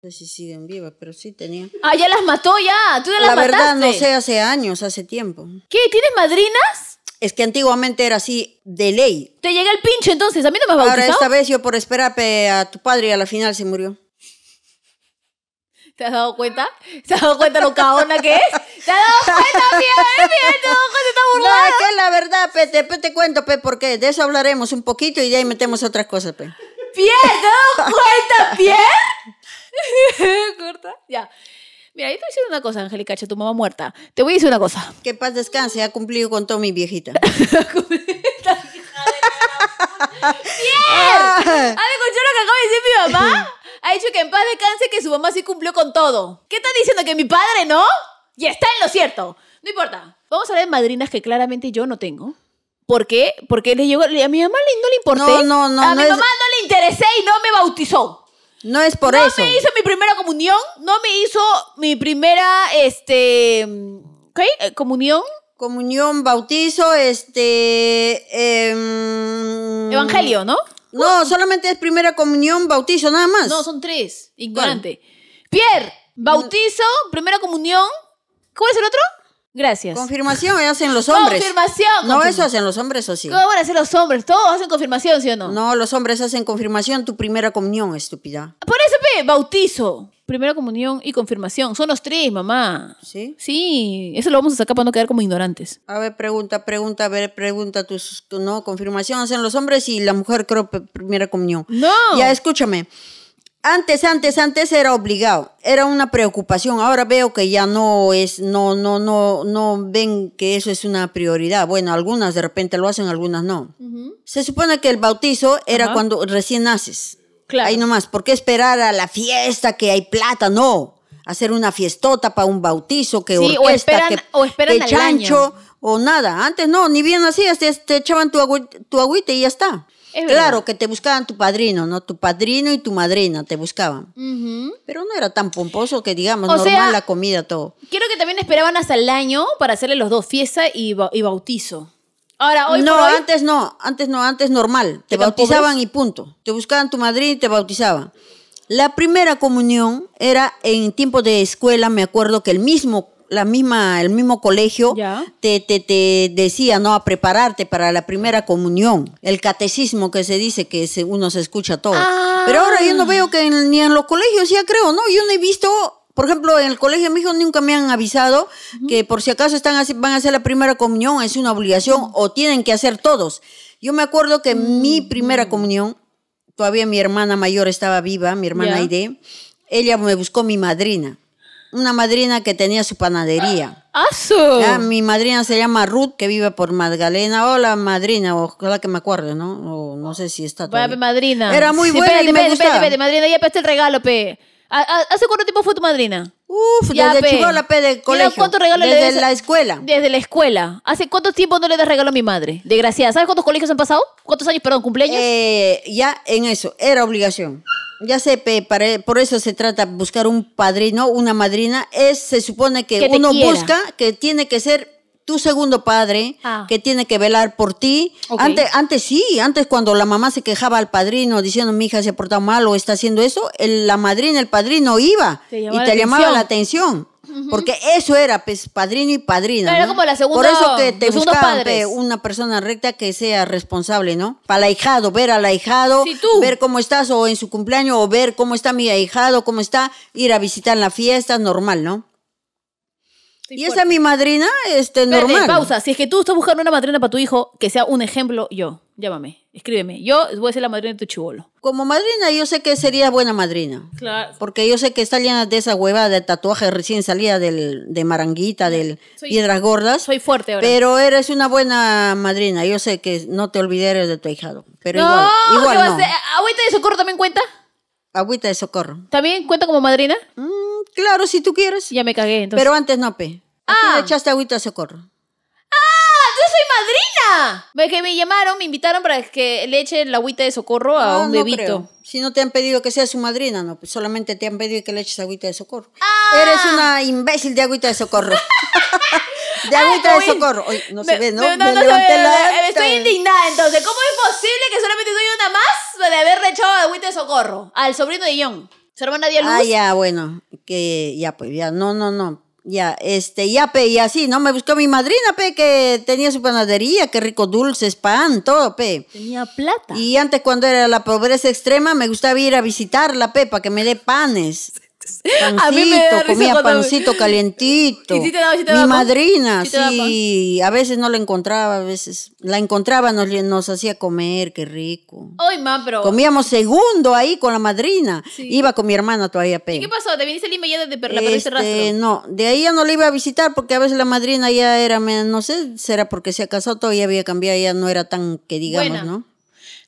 No sé si siguen vivas, pero sí tenía. Ah, ya las mató ya. Tú ya las La verdad no sé, hace años, hace tiempo. ¿Qué? ¿Tienes madrinas? Es que antiguamente era así de ley. Te llega el pinche entonces, a mí no me has Ahora esta vez yo por esperar a tu padre y a la final se murió. ¿Te has dado cuenta? ¿Te has dado cuenta lo caona que es? ¿Te has dado cuenta, bien, ¿Te has dado cuenta? ¿Está No, es que la verdad, pe, te, te cuento, pe, porque de eso hablaremos un poquito y de ahí metemos otras cosas, pe. ¿Pierre? ¿Te has dado cuenta, Pierre? Corta. Ya. Mira, yo te voy a decir una cosa, Angélica, tu mamá muerta. Te voy a decir una cosa. Que paz descanse, ha cumplido con todo mi viejita. ¡Bien! ¿Has escuchado lo que acaba de decir mi mamá? Ha dicho que en paz descanse que su mamá sí cumplió con todo. ¿Qué estás diciendo? ¿Que mi padre no? Y está en lo cierto. No importa. Vamos a hablar de madrinas que claramente yo no tengo. ¿Por qué? Porque le llegó, a mi mamá no le importé. No, no, no. A mi mamá no le interesé y no me bautizó. No es por eso. No me hizo mi primera comunión, no me hizo mi primera, este, ¿qué? Eh, comunión. Comunión, bautizo, este... Em, Evangelio, ¿no? No, uh. solamente es primera comunión, bautizo, nada más. No, son tres. Ignorante. Pierre, bautizo, primera comunión. ¿Cómo es el otro? Gracias. Confirmación hacen los hombres. Confirmación. No, eso hacen los hombres o sí. ¿Cómo van a hacer los hombres? Todos hacen confirmación, ¿sí o no? No, los hombres hacen confirmación, tu primera comunión, estúpida. Por eso, bautizo. Primera comunión y confirmación. Son los tres, mamá. ¿Sí? Sí. Eso lo vamos a sacar para no quedar como ignorantes. A ver, pregunta, pregunta, a ver, pregunta. Tus, no, confirmación hacen los hombres y la mujer, creo, primera comunión. No. Ya, escúchame. Antes, antes, antes era obligado, era una preocupación. Ahora veo que ya no es, no, no, no, no ven que eso es una prioridad. Bueno, algunas de repente lo hacen, algunas no. Se supone que el bautizo era cuando recién naces. Claro. Ahí nomás, ¿por qué esperar a la fiesta que hay plata? No, hacer una fiestota para un bautizo, que sí, orquesta, o esperan, que, chancho o nada. Antes no, ni bien así, te, echaban tu, tu agüita y ya está claro que te buscaban tu padrino, ¿no? Tu padrino y tu madrina te buscaban. Pero no era tan pomposo que digamos, normal la comida, todo. Quiero que también esperaban hasta el año para hacerle los dos, fiesta y, bautizo. Ahora, hoy no, antes no, antes no, antes normal. Te bautizaban y punto. Te buscaban tu madrina y te bautizaban. La primera comunión era en tiempo de escuela, me acuerdo que el mismo la misma, el mismo colegio te, te, te, decía, ¿no? A prepararte para la primera comunión, el catecismo que se dice que si uno se escucha todo. Ah. Pero ahora yo no veo que ni en los colegios, ya creo, ¿no? Yo no he visto por ejemplo, en el colegio de mi hijo nunca me han avisado que por si acaso están van a hacer la primera comunión, es una obligación o tienen que hacer todos. Yo me acuerdo que mm. mi primera comunión, todavía mi hermana mayor estaba viva, mi hermana yeah. ella me buscó mi madrina una madrina que tenía su panadería. ¡Aso! mi madrina se llama Ruth, que vive por Magdalena. Hola, madrina, o la que me acuerde, ¿no? no sé si está madrina. Era muy buena y me madrina, ya peste el regalo, pe. ¿Hace cuánto tiempo fue tu madrina? Uf, ya, desde pe. la pe, del colegio. desde la escuela. Desde la escuela. ¿Hace cuánto tiempo no le das regalo a mi madre? Desgraciada. ¿Sabes cuántos colegios han pasado? ¿Cuántos años, perdón, cumpleaños? Eh, ya en eso, era obligación. Ya sé, pe, por eso se trata buscar un padrino, una madrina. Es, se supone que, uno busca que tiene que ser tu segundo padre ah. que tiene que velar por ti. Antes, antes sí, antes cuando la mamá se quejaba al padrino diciendo mi hija se ha portado mal o está haciendo eso, la madrina, el padrino iba y te llamaba la atención. Porque eso era, pues, padrino y padrina. era como la segunda, Por eso que te buscaban una persona recta que sea responsable, ¿no? Para el ahijado, ver al ahijado, ver cómo estás o en su cumpleaños, o ver cómo está mi ahijado, cómo está, ir a visitar la fiesta, normal, ¿no? y esa es mi madrina, este, normal. pausa. Si es que tú estás buscando una madrina para tu hijo, que sea un ejemplo, yo. Llámame, escríbeme. Yo voy a ser la madrina de tu chivolo. Como madrina, yo sé que sería buena madrina. Claro. Porque yo sé que está llena de esa hueva de tatuaje recién salida de Maranguita, del Piedras Gordas. Soy fuerte ahora. Pero eres una buena madrina. Yo sé que no te olvides de tu ahijado. Pero igual, igual no. ¿Agüita de socorro también cuenta? Agüita de socorro. ¿También cuenta como madrina? Mm. Claro, si tú quieres. Ya me cagué, entonces. Pero antes no, pe. Aquí ah. le echaste agüita de socorro. ¡Ah! ¡Yo soy madrina! que me llamaron, me invitaron para que le echen la agüita de socorro a ah, un bebito. Si no te han pedido que seas su madrina, no. Pues solamente te han pedido que le eches agüita de socorro. Ah. Eres una imbécil de agüita de socorro. de agüita de socorro. no se ve, ¿no? Estoy indignada, entonces. ¿Cómo es posible que solamente soy una más de haberle echado agüita de socorro al sobrino de John? Su hermana dio luz. Ah, ya, bueno que ya, pues ya, no, no, no. Ya, este, ya, pe, y así, ¿no? Me buscó mi madrina, pe, que tenía su panadería, qué rico dulces, pan, todo, pe. Tenía plata. Y antes, cuando era la pobreza extrema, me gustaba ir a visitarla, pe, para que me dé panes. a mí me comía pancito calientito. Mi madrina, sí, a veces no la encontraba, a veces la encontraba, nos, nos hacía comer, qué rico. Ay, Comíamos segundo ahí con la madrina. Iba con mi hermana todavía, ¿Y qué pasó? ¿Te viniste a Lima ya desde Perla, este, No, de ahí ya no la iba a visitar porque a veces la madrina ya era, no sé, será porque se casó todavía había cambiado, ya no era tan que digamos, ¿no?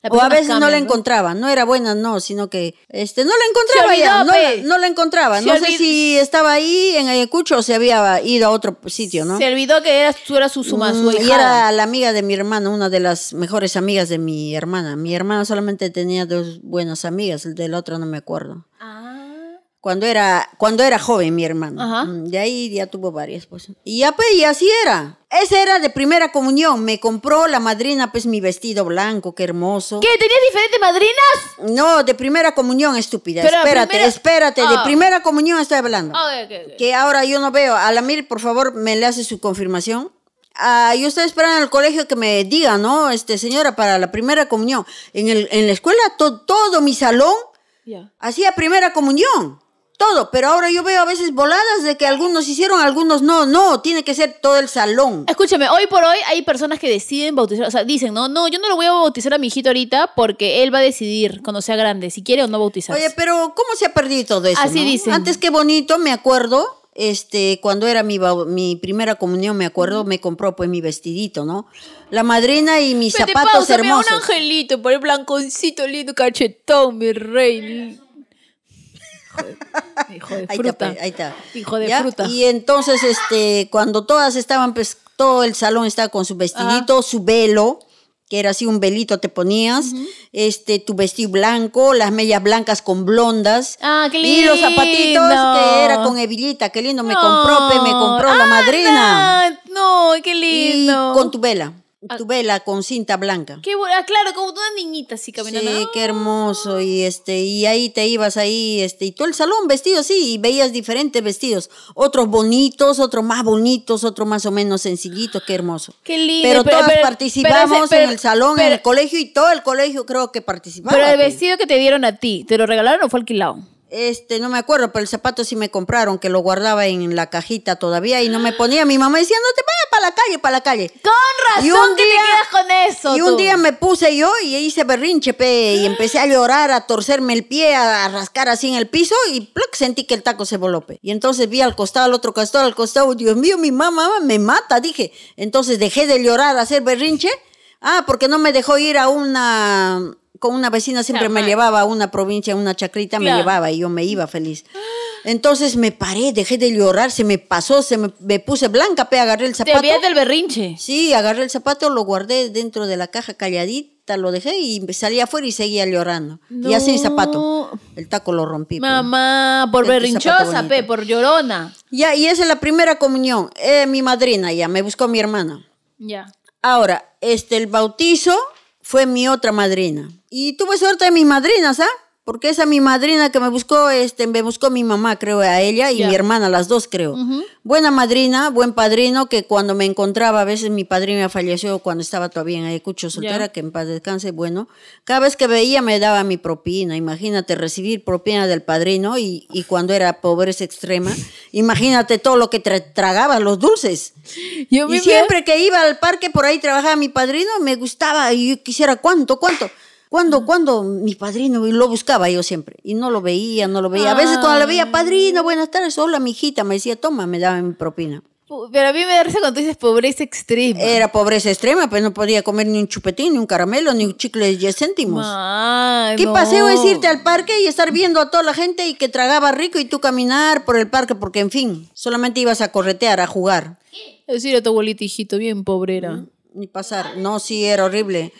o a veces no la encontraba, no era buena, no, sino que este no la encontraba ya, pues. no la, encontraba. no sé si estaba ahí en Ayacucho o se había ido a otro sitio, ¿no? Se olvidó que era, tú su suma, su hija. Mm, y era la amiga de mi hermana, una de las mejores amigas de mi hermana. Mi hermana solamente tenía dos buenas amigas, el del otro no me acuerdo. Ah cuando era, cuando era joven mi hermano. Mm, de ahí ya tuvo varias cosas. Pues. Y ya pues, y así era. Esa era de primera comunión. Me compró la madrina, pues, mi vestido blanco, qué hermoso. ¿Qué? ¿Tenías diferentes madrinas? No, de primera comunión, estúpida. espérate, espérate. De ah. primera comunión estoy hablando. Ah, que ahora yo no veo. a la mil por favor, me le hace su confirmación. Ah, yo estaba esperando en el colegio que me diga, ¿no? Este, señora, para la primera comunión. En, el, en la escuela, todo mi salón hacía primera comunión todo, pero ahora yo veo a veces voladas de que algunos hicieron, algunos no, no, tiene que ser todo el salón. Escúchame, hoy por hoy hay personas que deciden bautizar, o sea, dicen, no, no, yo no lo voy a bautizar a mi hijito ahorita porque él va a decidir cuando sea grande, si quiere o no bautizarse. Oye, pero ¿cómo se ha perdido todo eso? Así dicen. Antes qué bonito, me acuerdo, este, cuando era mi, primera comunión, me acuerdo, me compró pues mi vestidito, ¿no? La madrina y mis zapatos hermosos. un angelito, por el blanconcito lindo, cachetón, mi rey. Hijo de, fruta. Ahí está. Hijo de fruta. Y entonces, este, cuando todas estaban, pues todo el salón estaba con su vestidito, su velo que era así un velito te ponías, este tu vestido blanco, las medias blancas con blondas ah, y los zapatitos que era con hebillita, qué lindo, me compró, me compró la ah, madrina. No, qué lindo. con tu vela. Ah. Tu vela con cinta blanca. Qué bueno, ah, claro, como toda niñita así caminando. Sí, qué hermoso. Y ah. este, y ahí te ibas ahí, este, y todo el salón vestido así, y veías diferentes vestidos. Otros bonitos, otros más bonitos, otros más o menos sencillitos, qué hermoso. Qué lindo. Pero, todos participamos en el salón, en el colegio, y todo el colegio creo que participaba. Pero el vestido que te dieron a ti, ¿te lo regalaron o fue alquilado? Este, no me acuerdo, pero el zapato sí me compraron, que lo guardaba en la cajita todavía y no me ponía. Mi mamá decía, no te vayas para la calle, para la calle. Con razón y un día, con eso. Y un día me puse yo y hice berrinche, pe, y empecé a llorar, a torcerme el pie, a, rascar así en el piso y sentí que el taco se voló, Y entonces vi al costado, al otro costado, al costado, Dios mío, mi mamá me mata, dije. Entonces dejé de llorar, hacer berrinche. Ah, porque no me dejó ir a una con una vecina siempre me llevaba a una provincia, a una chacrita, me llevaba y yo me iba feliz. Entonces me paré, dejé de llorar, se me pasó, se me, puse blanca, pe, agarré el zapato. ¿Te del berrinche? Sí, agarré el zapato, lo guardé dentro de la caja calladita, lo dejé y salí afuera y seguía llorando. Y así el zapato, el taco lo rompí. Mamá, por berrinchosa, pe, por llorona. Ya, y esa es la primera comunión. Eh, mi madrina ya, me buscó mi hermana. Ya. Ahora, este, el bautizo fue mi otra madrina. Y tuve suerte de mis madrinas, ¿ah? porque esa mi madrina que me buscó, este, me buscó mi mamá, creo, a ella y mi hermana, las dos creo. Buena madrina, buen padrino, que cuando me encontraba, a veces mi padrino falleció cuando estaba todavía en Ayacucho soltera, que en paz descanse, bueno, cada vez que veía me daba mi propina, imagínate recibir propina del padrino y, cuando era pobreza extrema, imagínate todo lo que tragaba, los dulces. Yo y siempre que iba al parque por ahí trabajaba mi padrino, me gustaba y quisiera cuánto, cuánto. ¿Cuándo, cuando mi padrino? Y lo buscaba yo siempre. Y no lo veía, no lo veía. A veces cuando la veía, ah. padrino, buenas tardes, hola, mi hijita, me decía, toma, me daba mi propina. Pero a mí me da risa cuando dices pobreza extrema. Era pobreza extrema, pues no podía comer ni un chupetín, ni un caramelo, ni un chicle de 10 céntimos. ¿Qué paseo es irte al parque y estar viendo a toda la gente y que tragaba rico y tú caminar por el parque? Porque, en fin, solamente ibas a corretear, a jugar. Es decir, a tu abuelita, hijito, bien pobrera. Ni pasar. No, sí, era horrible.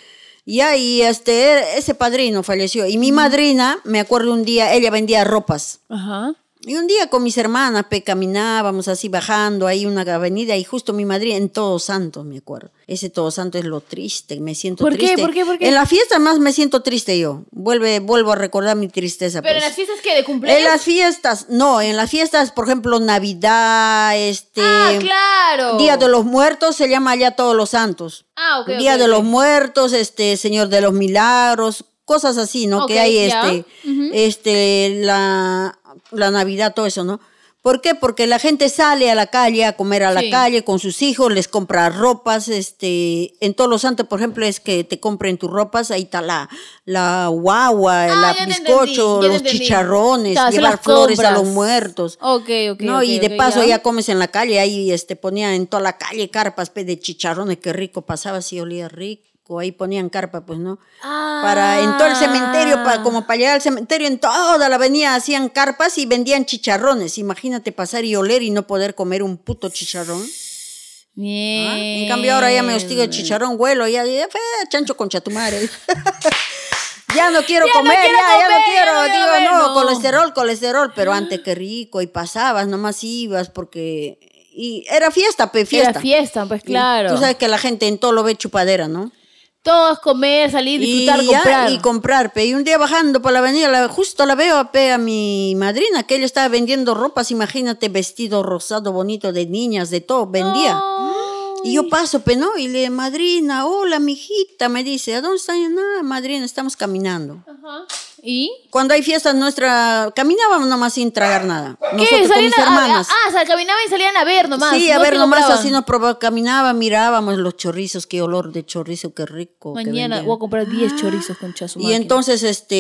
Ya, y este, ese padrino falleció. Y mi madrina, me acuerdo un día, ella vendía ropas. Ajá. Y un día con mis hermanas pe, caminábamos así bajando ahí una avenida y justo mi madre en Todos Santos, me acuerdo. Ese Todos Santos es lo triste, me siento triste. ¿Por qué? ¿Por qué? En la fiesta más me siento triste yo. Vuelve, vuelvo a recordar mi tristeza. ¿Pero pues. en las fiestas que de cumpleaños? En las fiestas, no, en las fiestas, por ejemplo, Navidad, este... Ah, claro. Día de los Muertos se llama allá Todos los Santos. Ah, ok. Día de los Muertos, este, Señor de los Milagros, cosas así, ¿no? que hay este, este, la la Navidad, todo eso, ¿no? ¿Por qué? Porque la gente sale a la calle a comer a la calle con sus hijos, les compra ropas, este, en todos los santos, por ejemplo, es que te compren tus ropas, ahí está la, guagua, ah, el bizcocho, los chicharrones, llevar flores a los muertos. Ok, ok. ¿no? y de paso ya. comes en la calle, ahí este, ponía en toda la calle carpas de chicharrones, qué rico pasaba, sí, olía rico ahí ponían carpa, pues, ¿no? Para en todo el cementerio, ah. como para llegar al cementerio, en toda la avenida hacían carpas y vendían chicharrones. Imagínate pasar y oler y no poder comer un puto chicharrón. ¿Ah? En cambio ahora ya me hostigo el chicharrón, huelo, ya, ya chancho con chatumare. ya no quiero comer, ya, ya, no quiero. Digo, no, colesterol, colesterol, pero antes mm. que rico. Y pasabas, nomás ibas porque... Y era fiesta, pues, fiesta. Era fiesta, pues claro. tú sabes que la gente en todo lo ve chupadera, ¿no? todos comer, salir, disfrutar, y comprar. Y comprar, pe. Y un día bajando por la avenida, justo la veo pe, a mi madrina, que ella estaba vendiendo ropas, imagínate, vestido rosado, bonito, de niñas, de todo, vendía. Y yo paso, pero pues, no, y le madrina, hola, mijita, me dice, ¿a dónde están? Nada, madrina, estamos caminando. Ajá. ¿Y? Cuando hay fiestas nuestra, caminábamos nomás sin tragar nada. ¿Qué? Nosotros con mis a, hermanas. ah, o sea, caminaban y salían a ver nomás. Sí, a ver nomás, así nos probaba, caminaba, mirábamos los chorizos, qué olor de chorizo, qué rico. Mañana voy a comprar 10 ah. chorizos con chazo. Y entonces, este,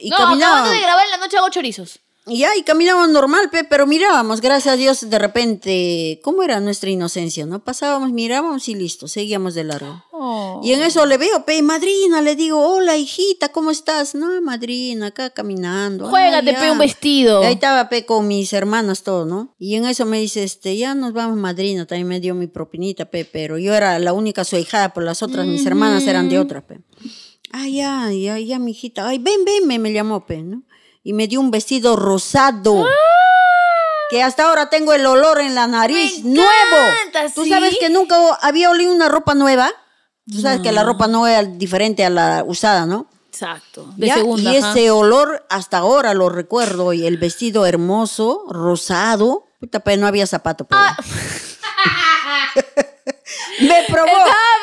y no, de grabar en la noche hago chorizos. Y ahí caminábamos normal, pe, pero mirábamos, gracias a Dios, de repente, ¿cómo era nuestra inocencia? ¿No? Pasábamos, mirábamos y listo, seguíamos de largo. Oh. Y en eso le veo, pe, madrina, le digo, hola hijita, ¿cómo estás? No, madrina, acá caminando. Juégate, pe, un vestido. ahí estaba, pe, con mis hermanas, todo, ¿no? Y en eso me dice, este, ya nos vamos, madrina, también me dio mi propinita, pe, pero yo era la única su hijada, por pues las otras, mis hermanas eran de otra, pe. Ay, ya, ya, ya, hijita. Ay, ven, ven, me, me llamó, pe, ¿no? y me dio un vestido rosado. ¡Ah! que hasta ahora tengo el olor en la nariz nuevo. ¿Tú sabes que nunca había olido una ropa nueva? Tú sabes que la mm. ropa no es diferente a la usada, ¿no? Exacto. De y ese olor hasta ahora lo recuerdo y el vestido hermoso, rosado. Puta, pero no había zapato. Ah. me probó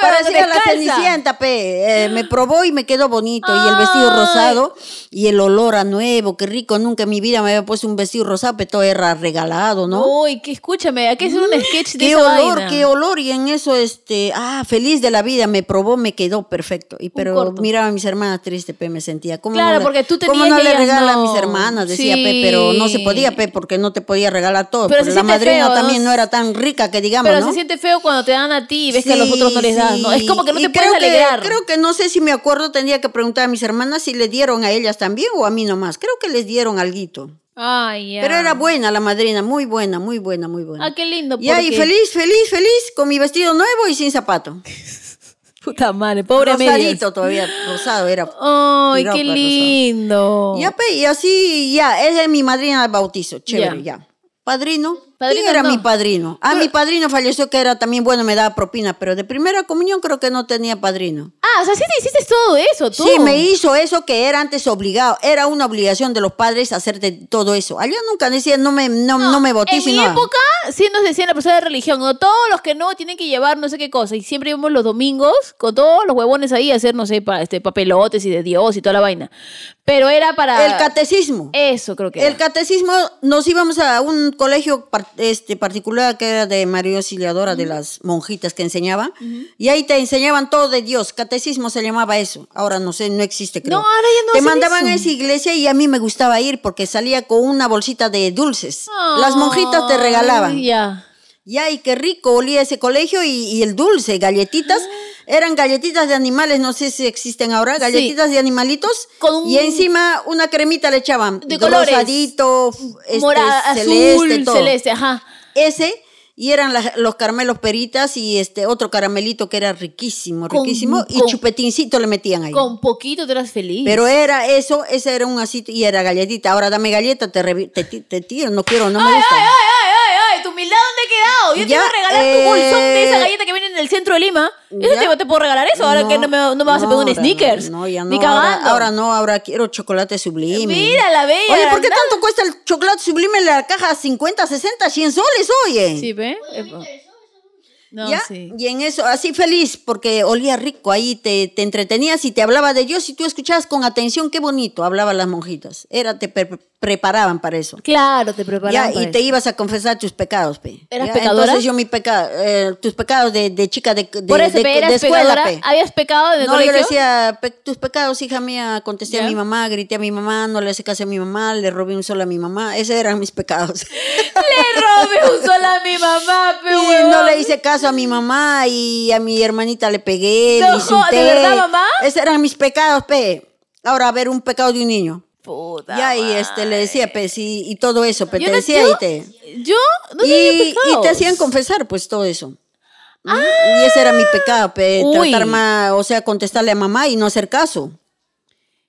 para a la cenicienta, pe. Eh, me probó y me quedó bonito. Y el vestido rosado y el olor a nuevo, qué rico. Nunca en mi vida me había puesto un vestido rosado, pero todo era regalado, ¿no? Uy, que escúchame, aquí es un mm, sketch de Qué olor, qué olor. Y en eso, este, ah, feliz de la vida, me probó, me quedó perfecto. Y pero miraba a mis hermanas triste, pe, me sentía. como claro, porque tú tenías ¿Cómo no le regala a mis hermanas? Decía, pe, pero no se podía, pe, porque no te podía regalar todo. Pero, la madrina también no, era tan rica que digamos, Pero se siente feo cuando te dan a ti y ves que a los otros no les dan. Es como que no te puedes alegrar. Que, creo que no sé si me acuerdo, tendría que preguntar a mis hermanas si le dieron a ellas también o a mí nomás. Creo que les dieron alguito. Pero era buena la madrina, muy buena, muy buena, muy buena. Ah, qué lindo. y ahí feliz, feliz, feliz, con mi vestido nuevo y sin zapato. Puta madre, pobre Rosadito todavía, rosado ¡Ay, qué lindo! Pues, y así, ya, es de mi madrina de bautizo, chévere, ya. Padrino, era mi padrino? Ah, mi padrino falleció que era también bueno, me daba propina, pero de primera comunión creo que no tenía padrino. Ah, o sea, sí te hiciste todo eso, tú. Sí, me hizo eso que era antes obligado. Era una obligación de los padres hacerte todo eso. Allá nunca decía, no me, no, me En mi época sí nos decían la persona de religión, no, todos los que no tienen que llevar no sé qué cosa. Y siempre íbamos los domingos con todos los huevones ahí a hacer, no sé, pa, este, papelotes y de Dios y toda la vaina. Pero era para... El catecismo. Eso creo que El catecismo nos íbamos a un colegio particular este, particular que era de María Auxiliadora, de las monjitas que enseñaba y ahí te enseñaban todo de Dios, catecismo se llamaba eso, ahora no sé, no existe creo. Te mandaban a esa iglesia y a mí me gustaba ir porque salía con una bolsita de dulces, las monjitas te regalaban. Ya. Yeah. Ya, qué rico olía ese colegio y, el dulce, galletitas. Ah eran galletitas de animales, no sé si existen ahora, galletitas de animalitos. Y encima una cremita le echaban. De colores. Rosadito, este, Morada, celeste, azul, celeste, ajá. Ese y eran los caramelos peritas y este otro caramelito que era riquísimo, riquísimo, y chupetincito le metían ahí. Con poquito te eras feliz. Pero era eso, ese era un así, y era galletita. Ahora dame galleta, te, te, tiro, no quiero, no me gusta dónde he quedado? Yo te voy a regalar tu bolsón de esa eh, galleta que viene en el centro de Lima. Yo te, te, puedo regalar eso, ahora que no me, no me vas a pedir un sneakers. No, ya no. Ahora, no, ahora quiero chocolate sublime. Mira la bella. Oye, ¿por qué tanto cuesta el chocolate sublime en la caja 50, 60, 100 soles, oye? Sí, ve. Eh, ¿Ya? Sí. Y en eso, así feliz, porque olía rico, ahí te, te, entretenías y te hablaba de Dios y tú escuchabas con atención, qué bonito hablaban las monjitas. Era, te preparaban para eso. Claro, te preparaban. y te ibas a confesar tus pecados, pe. ¿Eras Entonces yo mi pecado, eh, tus pecados de, de, chica de, de, de, escuela, pe. ¿Habías pecado de No, yo le decía, tus pecados, hija mía, contesté a mi mamá, grité a mi mamá, no le hice caso a mi mamá, le robé un solo a mi mamá, esos eran mis pecados. le robé un sol a mi mamá, pe, y no le hice caso a mi mamá y a mi hermanita le pegué, no, le ¿De verdad, mamá? Esos eran mis pecados, pe. Ahora, a ver, un pecado de un niño y ahí este, le decía, pues, y, todo eso, pero pues, te decía y te... Yo y, te hacían confesar, pues, todo eso. Ah. y ese era mi pecado, tratar más, o sea, contestarle a mamá y no hacer caso.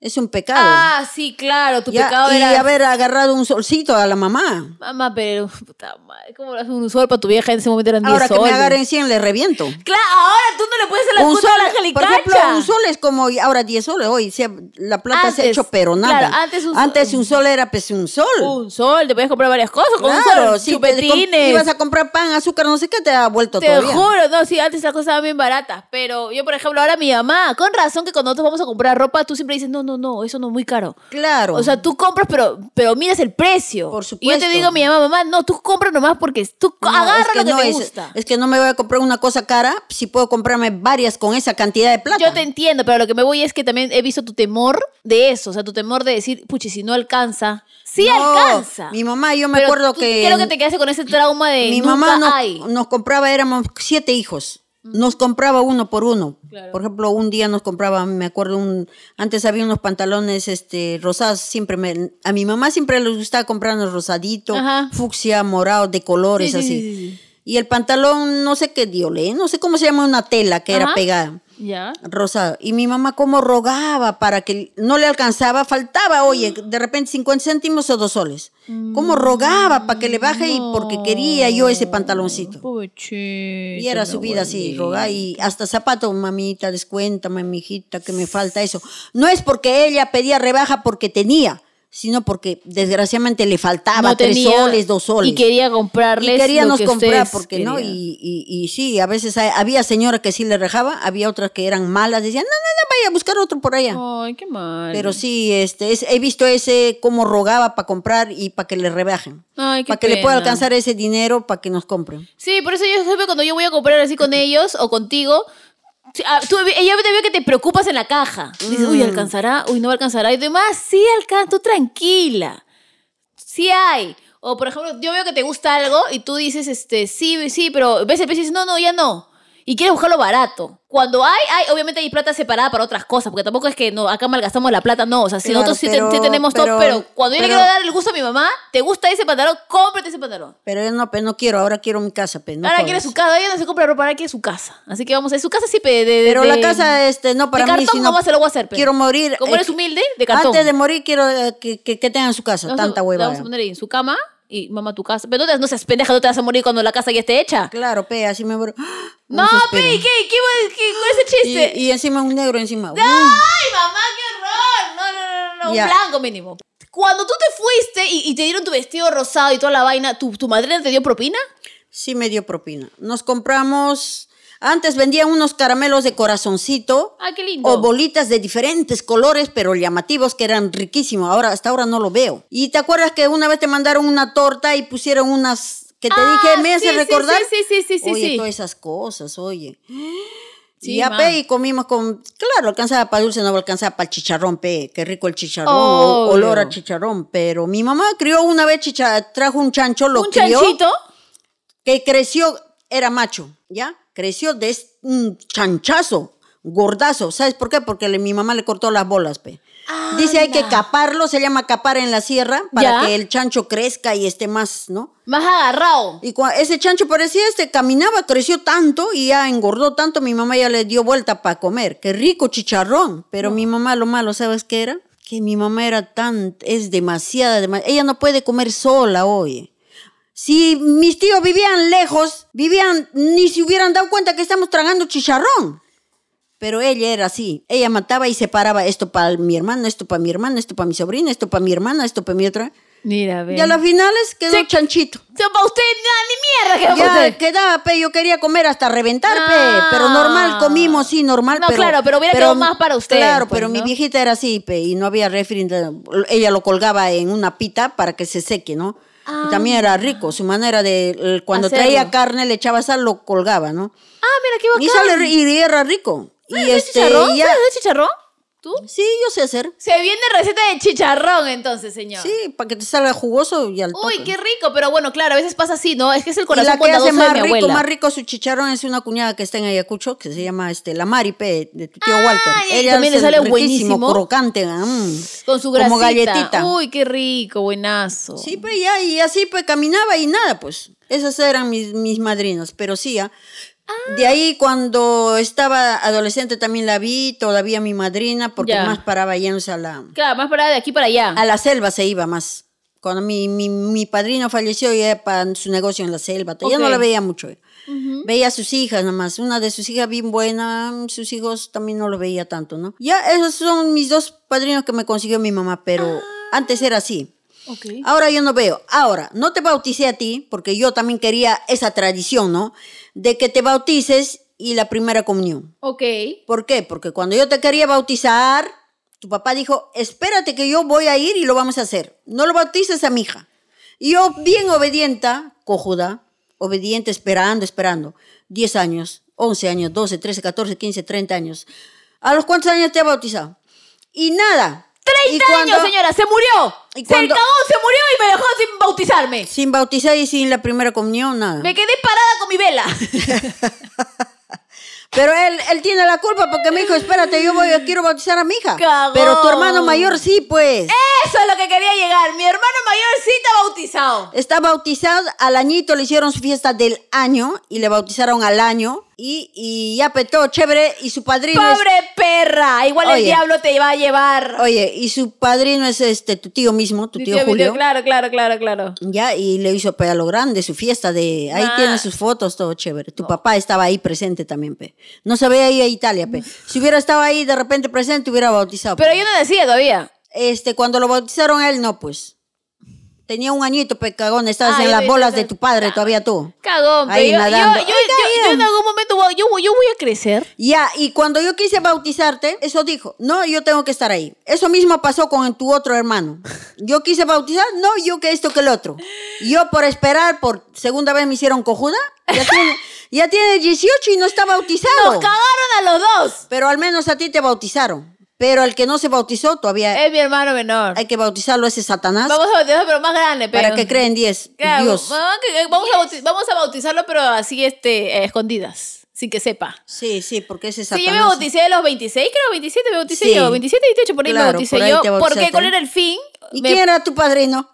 Es un pecado. Ah, sí, claro, tu pecado era... Y haber agarrado un solcito a la mamá. Mamá, pero, puta madre, ¿cómo le haces un sol para tu vieja? En ese momento eran 10 soles Ahora que me agarren 100, le reviento. Claro, ahora tú no le puedes hacer la un sol, a Por ejemplo, un sol es como, ahora 10 soles, hoy la plata se ha hecho pero nada. antes, un, sol era pues un sol. Un sol, te podías comprar varias cosas con claro, un sol, si chupetines. ibas a comprar pan, azúcar, no sé qué, te ha vuelto te todavía. Te juro, no, sí, antes las cosas estaban bien baratas, pero yo, por ejemplo, ahora mi mamá, con razón que cuando nosotros vamos a comprar ropa, tú siempre dices, no, no, no, no, eso no es muy caro. Claro. O sea, tú compras, pero, pero miras el precio. Por supuesto. Y yo te digo a mi mamá, mamá, no, tú compras nomás porque tú agarras es que lo que no, te es, gusta. Es que no me voy a comprar una cosa cara si puedo comprarme varias con esa cantidad de plata. Yo te entiendo, pero lo que me voy es que también he visto tu temor de eso, o sea, tu temor de decir, puchi, si no alcanza. Sí alcanza. Mi mamá, yo me acuerdo que... ¿Qué es lo que te quedaste con ese trauma de. Mi mamá nos compraba, éramos siete hijos nos compraba uno por uno. Por ejemplo, un día nos compraba, me acuerdo, un, antes había unos pantalones este, rosados, siempre a mi mamá siempre le gustaba comprarnos rosadito, fucsia, morado, de colores así. y el pantalón, no sé qué diole, ¿eh? no sé cómo se llama, una tela que era pegada. Ya. Rosado. Y mi mamá como rogaba para que no le alcanzaba, faltaba, oye, de repente 50 céntimos o dos soles. Como rogaba para que le baje y porque quería yo ese pantaloncito. y era su vida así, y hasta zapato, mamita, descuéntame, mijita, que me falta eso. No es porque ella pedía rebaja porque tenía, sino porque desgraciadamente le faltaba tres soles, dos soles. Y quería comprarles. Y queríamos comprar, porque no, y, y, y, sí, a veces había señora que sí le rejaba, había otras que eran malas, decían, no, no, no, vaya a buscar otro por allá. Ay, qué mal. Pero sí, este, he visto ese cómo rogaba para comprar y para que le rebajen. Ay, qué Para que le pueda alcanzar ese dinero para que nos compren. Sí, por eso yo cuando yo voy a comprar así con ellos o contigo, Ah, ella veo que te preocupas en la caja. Dices, uy, mm. alcanzará, uy, no alcanzará. Y demás, sí alcanza, tú tranquila. Sí hay. O por ejemplo, yo veo que te gusta algo y tú dices, este, sí, sí, pero ves el dices, no, no, ya no y quieres buscarlo barato. Cuando hay, hay, obviamente hay plata separada para otras cosas, porque tampoco es que no, acá malgastamos la plata, no. O sea, si nosotros pero, sí, tenemos todo, pero cuando yo le quiero dar el gusto a mi mamá, ¿te gusta ese pantalón? Cómprate ese pantalón. Pero yo no, pues no quiero, ahora quiero mi casa, pues, no Ahora quiere su casa, ella no se compra ropa, ahora quiere su casa. Así que vamos a su casa sí, de, de, Pero la casa, este, no para de cartón, mí, no se lo voy a hacer, Quiero morir. Como eh, eres humilde, de cartón. Antes de morir, quiero eh, que, que, que, tengan su casa, tanta huevada. Vamos a poner ahí, en su cama, y mamá tu casa. Pero no, te, no seas pendeja, no te vas a morir cuando la casa ya esté hecha. Claro, pe, así me muero. No, pe, ¿qué? ¿Qué? ¿Qué? chiste? Y, encima un negro encima. ¡Ay, mamá, qué horror! No, no, no, no, un blanco mínimo. Cuando tú te fuiste y, y, te dieron tu vestido rosado y toda la vaina, ¿tu, tu madre te dio propina? Sí me dio propina. Nos compramos antes vendía unos caramelos de corazoncito. Ah, qué lindo. O bolitas de diferentes colores, pero llamativos, que eran riquísimos. Ahora, hasta ahora no lo veo. ¿Y te acuerdas que una vez te mandaron una torta y pusieron unas que te ah, dije, me hace recordar. Sí, sí, sí, sí, oye, todas esas cosas, oye. Sí, y pe, y comimos con, claro, alcanzaba para dulce, no alcanzaba para el chicharrón, pe, qué rico el chicharrón, olor a chicharrón, pero mi mamá crió una vez, chicha, trajo un chancho, lo crió. ¿Un chanchito? Que creció, era macho, ¿ya? Creció de un chanchazo, gordazo. ¿Sabes por qué? Porque mi mamá le cortó las bolas, pe. Dice hay que caparlo, se llama capar en la sierra, para que el chancho crezca y esté más, ¿no? Más agarrado. Y ese chancho parecía este, caminaba, creció tanto y ya engordó tanto, mi mamá ya le dio vuelta para comer. Qué rico chicharrón. Pero mi mamá lo malo, ¿sabes qué era? Que mi mamá era tan, es demasiada, demasiada. ella no puede comer sola, hoy. Si mis tíos vivían lejos, vivían, ni se hubieran dado cuenta que estamos tragando chicharrón. Pero ella era así. Ella mataba y separaba esto para mi hermana, esto para mi hermana, esto para mi sobrina, esto para mi hermana, esto para mi otra. Mira, ver. Y a las finales quedó chanchito. chanchito. para usted, ni mierda que Ya usted. quedaba, pe. Yo quería comer hasta reventar, pe. Ah. Pero normal, comimos, sí, normal. No, pero, claro, pero hubiera quedado más para usted. Claro, pues, pero mi viejita era así, pe. Y no había refri. Ella lo colgaba en una pita para que se seque, ¿no? también era ah. rico, su manera de eh, cuando traía carne le echaba sal, lo colgaba, ¿no? Ah, mira qué bacán. Y, sale, y era rico. y este, chicharrón? Ya, chicharrón? ¿Tú? Sí, yo sé hacer. Se viene receta de chicharrón entonces, señor. Sí, para que te salga jugoso y al toque. Uy, qué rico, pero bueno, claro, a veces pasa así, ¿no? Es que es el corazón la que hace más rico, su chicharrón es una cuñada que está en Ayacucho que se llama este la Maripe de tu tío Walter. Ella también le sale buenísimo, crocante, ah, mm, con su grasita. Como galletita. Uy, qué rico, buenazo. Sí, pues ya y así pues caminaba y nada, pues. Esas eran mis, mis madrinas, pero sí, ¿ah? De ahí cuando estaba adolescente también la vi, todavía mi madrina, porque más paraba allá en Salam. Claro, más paraba de aquí para allá. A la selva se iba más. Cuando mi, mi, mi padrino falleció, ya para su negocio en la selva. Ya no la veía mucho. Eh. Veía a sus hijas nomás. Una de sus hijas bien buena, sus hijos también no lo veía tanto, ¿no? Ya esos son mis dos padrinos que me consiguió mi mamá, pero ah. antes era así. Ahora yo no veo. Ahora, no te bauticé a ti, porque yo también quería esa tradición, ¿no? De que te bautices y la primera comunión. Ok. ¿Por qué? Porque cuando yo te quería bautizar, tu papá dijo, espérate que yo voy a ir y lo vamos a hacer. No lo bautices a mi hija. Y yo, bien obedienta, cojuda, obediente, esperando, esperando. 10 años, 11 años, 12, 13, 14, 15, 30 años. ¿A los cuántos años te ha bautizado? Y nada. ¡30 años, señora! ¡Se murió! se murió y me dejó sin bautizarme. Sin bautizar y sin la primera comunión, nada. Me quedé parada con mi vela. Pero él, tiene la culpa porque me dijo, espérate, yo, voy, quiero bautizar a mi hija. Pero tu hermano mayor sí, pues. Eso es lo que quería llegar. Mi hermano mayor sí está bautizado. Está bautizado. Al añito le hicieron su fiesta del año y le bautizaron al año. Y, y, ya todo chévere, y su padrino ¡Pobre perra! Igual el diablo te iba a llevar. Oye, y su padrino es este, tu tío mismo, tu tío, Julio. claro, claro, claro, claro. Ya, y le hizo pe lo grande su fiesta de... Ahí ah. tiene sus fotos, todo chévere. Tu papá estaba ahí presente también, pe. No se veía ahí a Italia, pe. Si hubiera estado ahí de repente presente, hubiera bautizado. Pero yo no decía todavía. Este, cuando lo bautizaron él, no, pues. Tenía un añito, cagón, estabas en las bolas de tu padre todavía tú. Cagón, pero yo, en algún momento yo, voy a crecer. Ya, y cuando yo quise bautizarte, eso dijo, no, yo tengo que estar ahí. Eso mismo pasó con tu otro hermano. Yo quise bautizar, no, yo que esto que el otro. Yo por esperar, por segunda vez me hicieron cojuda. ya tiene 18 y no está bautizado. Nos cagaron a los dos. Pero al menos a ti te bautizaron. Pero el que no se bautizó todavía. Es mi hermano menor. Hay que bautizarlo ese Satanás. Vamos a bautizarlo, pero más grande. Pero... Para que creen 10. Dios. Vamos a, bautizarlo, pero así este, escondidas. Sin que sepa. Sí, sí, porque ese Satanás. Sí, yo me bauticé a los 26, creo, 27, me bauticé yo. 27, 28, por ahí me bauticé por yo. Porque cuál era el fin. ¿Y quién era tu padrino?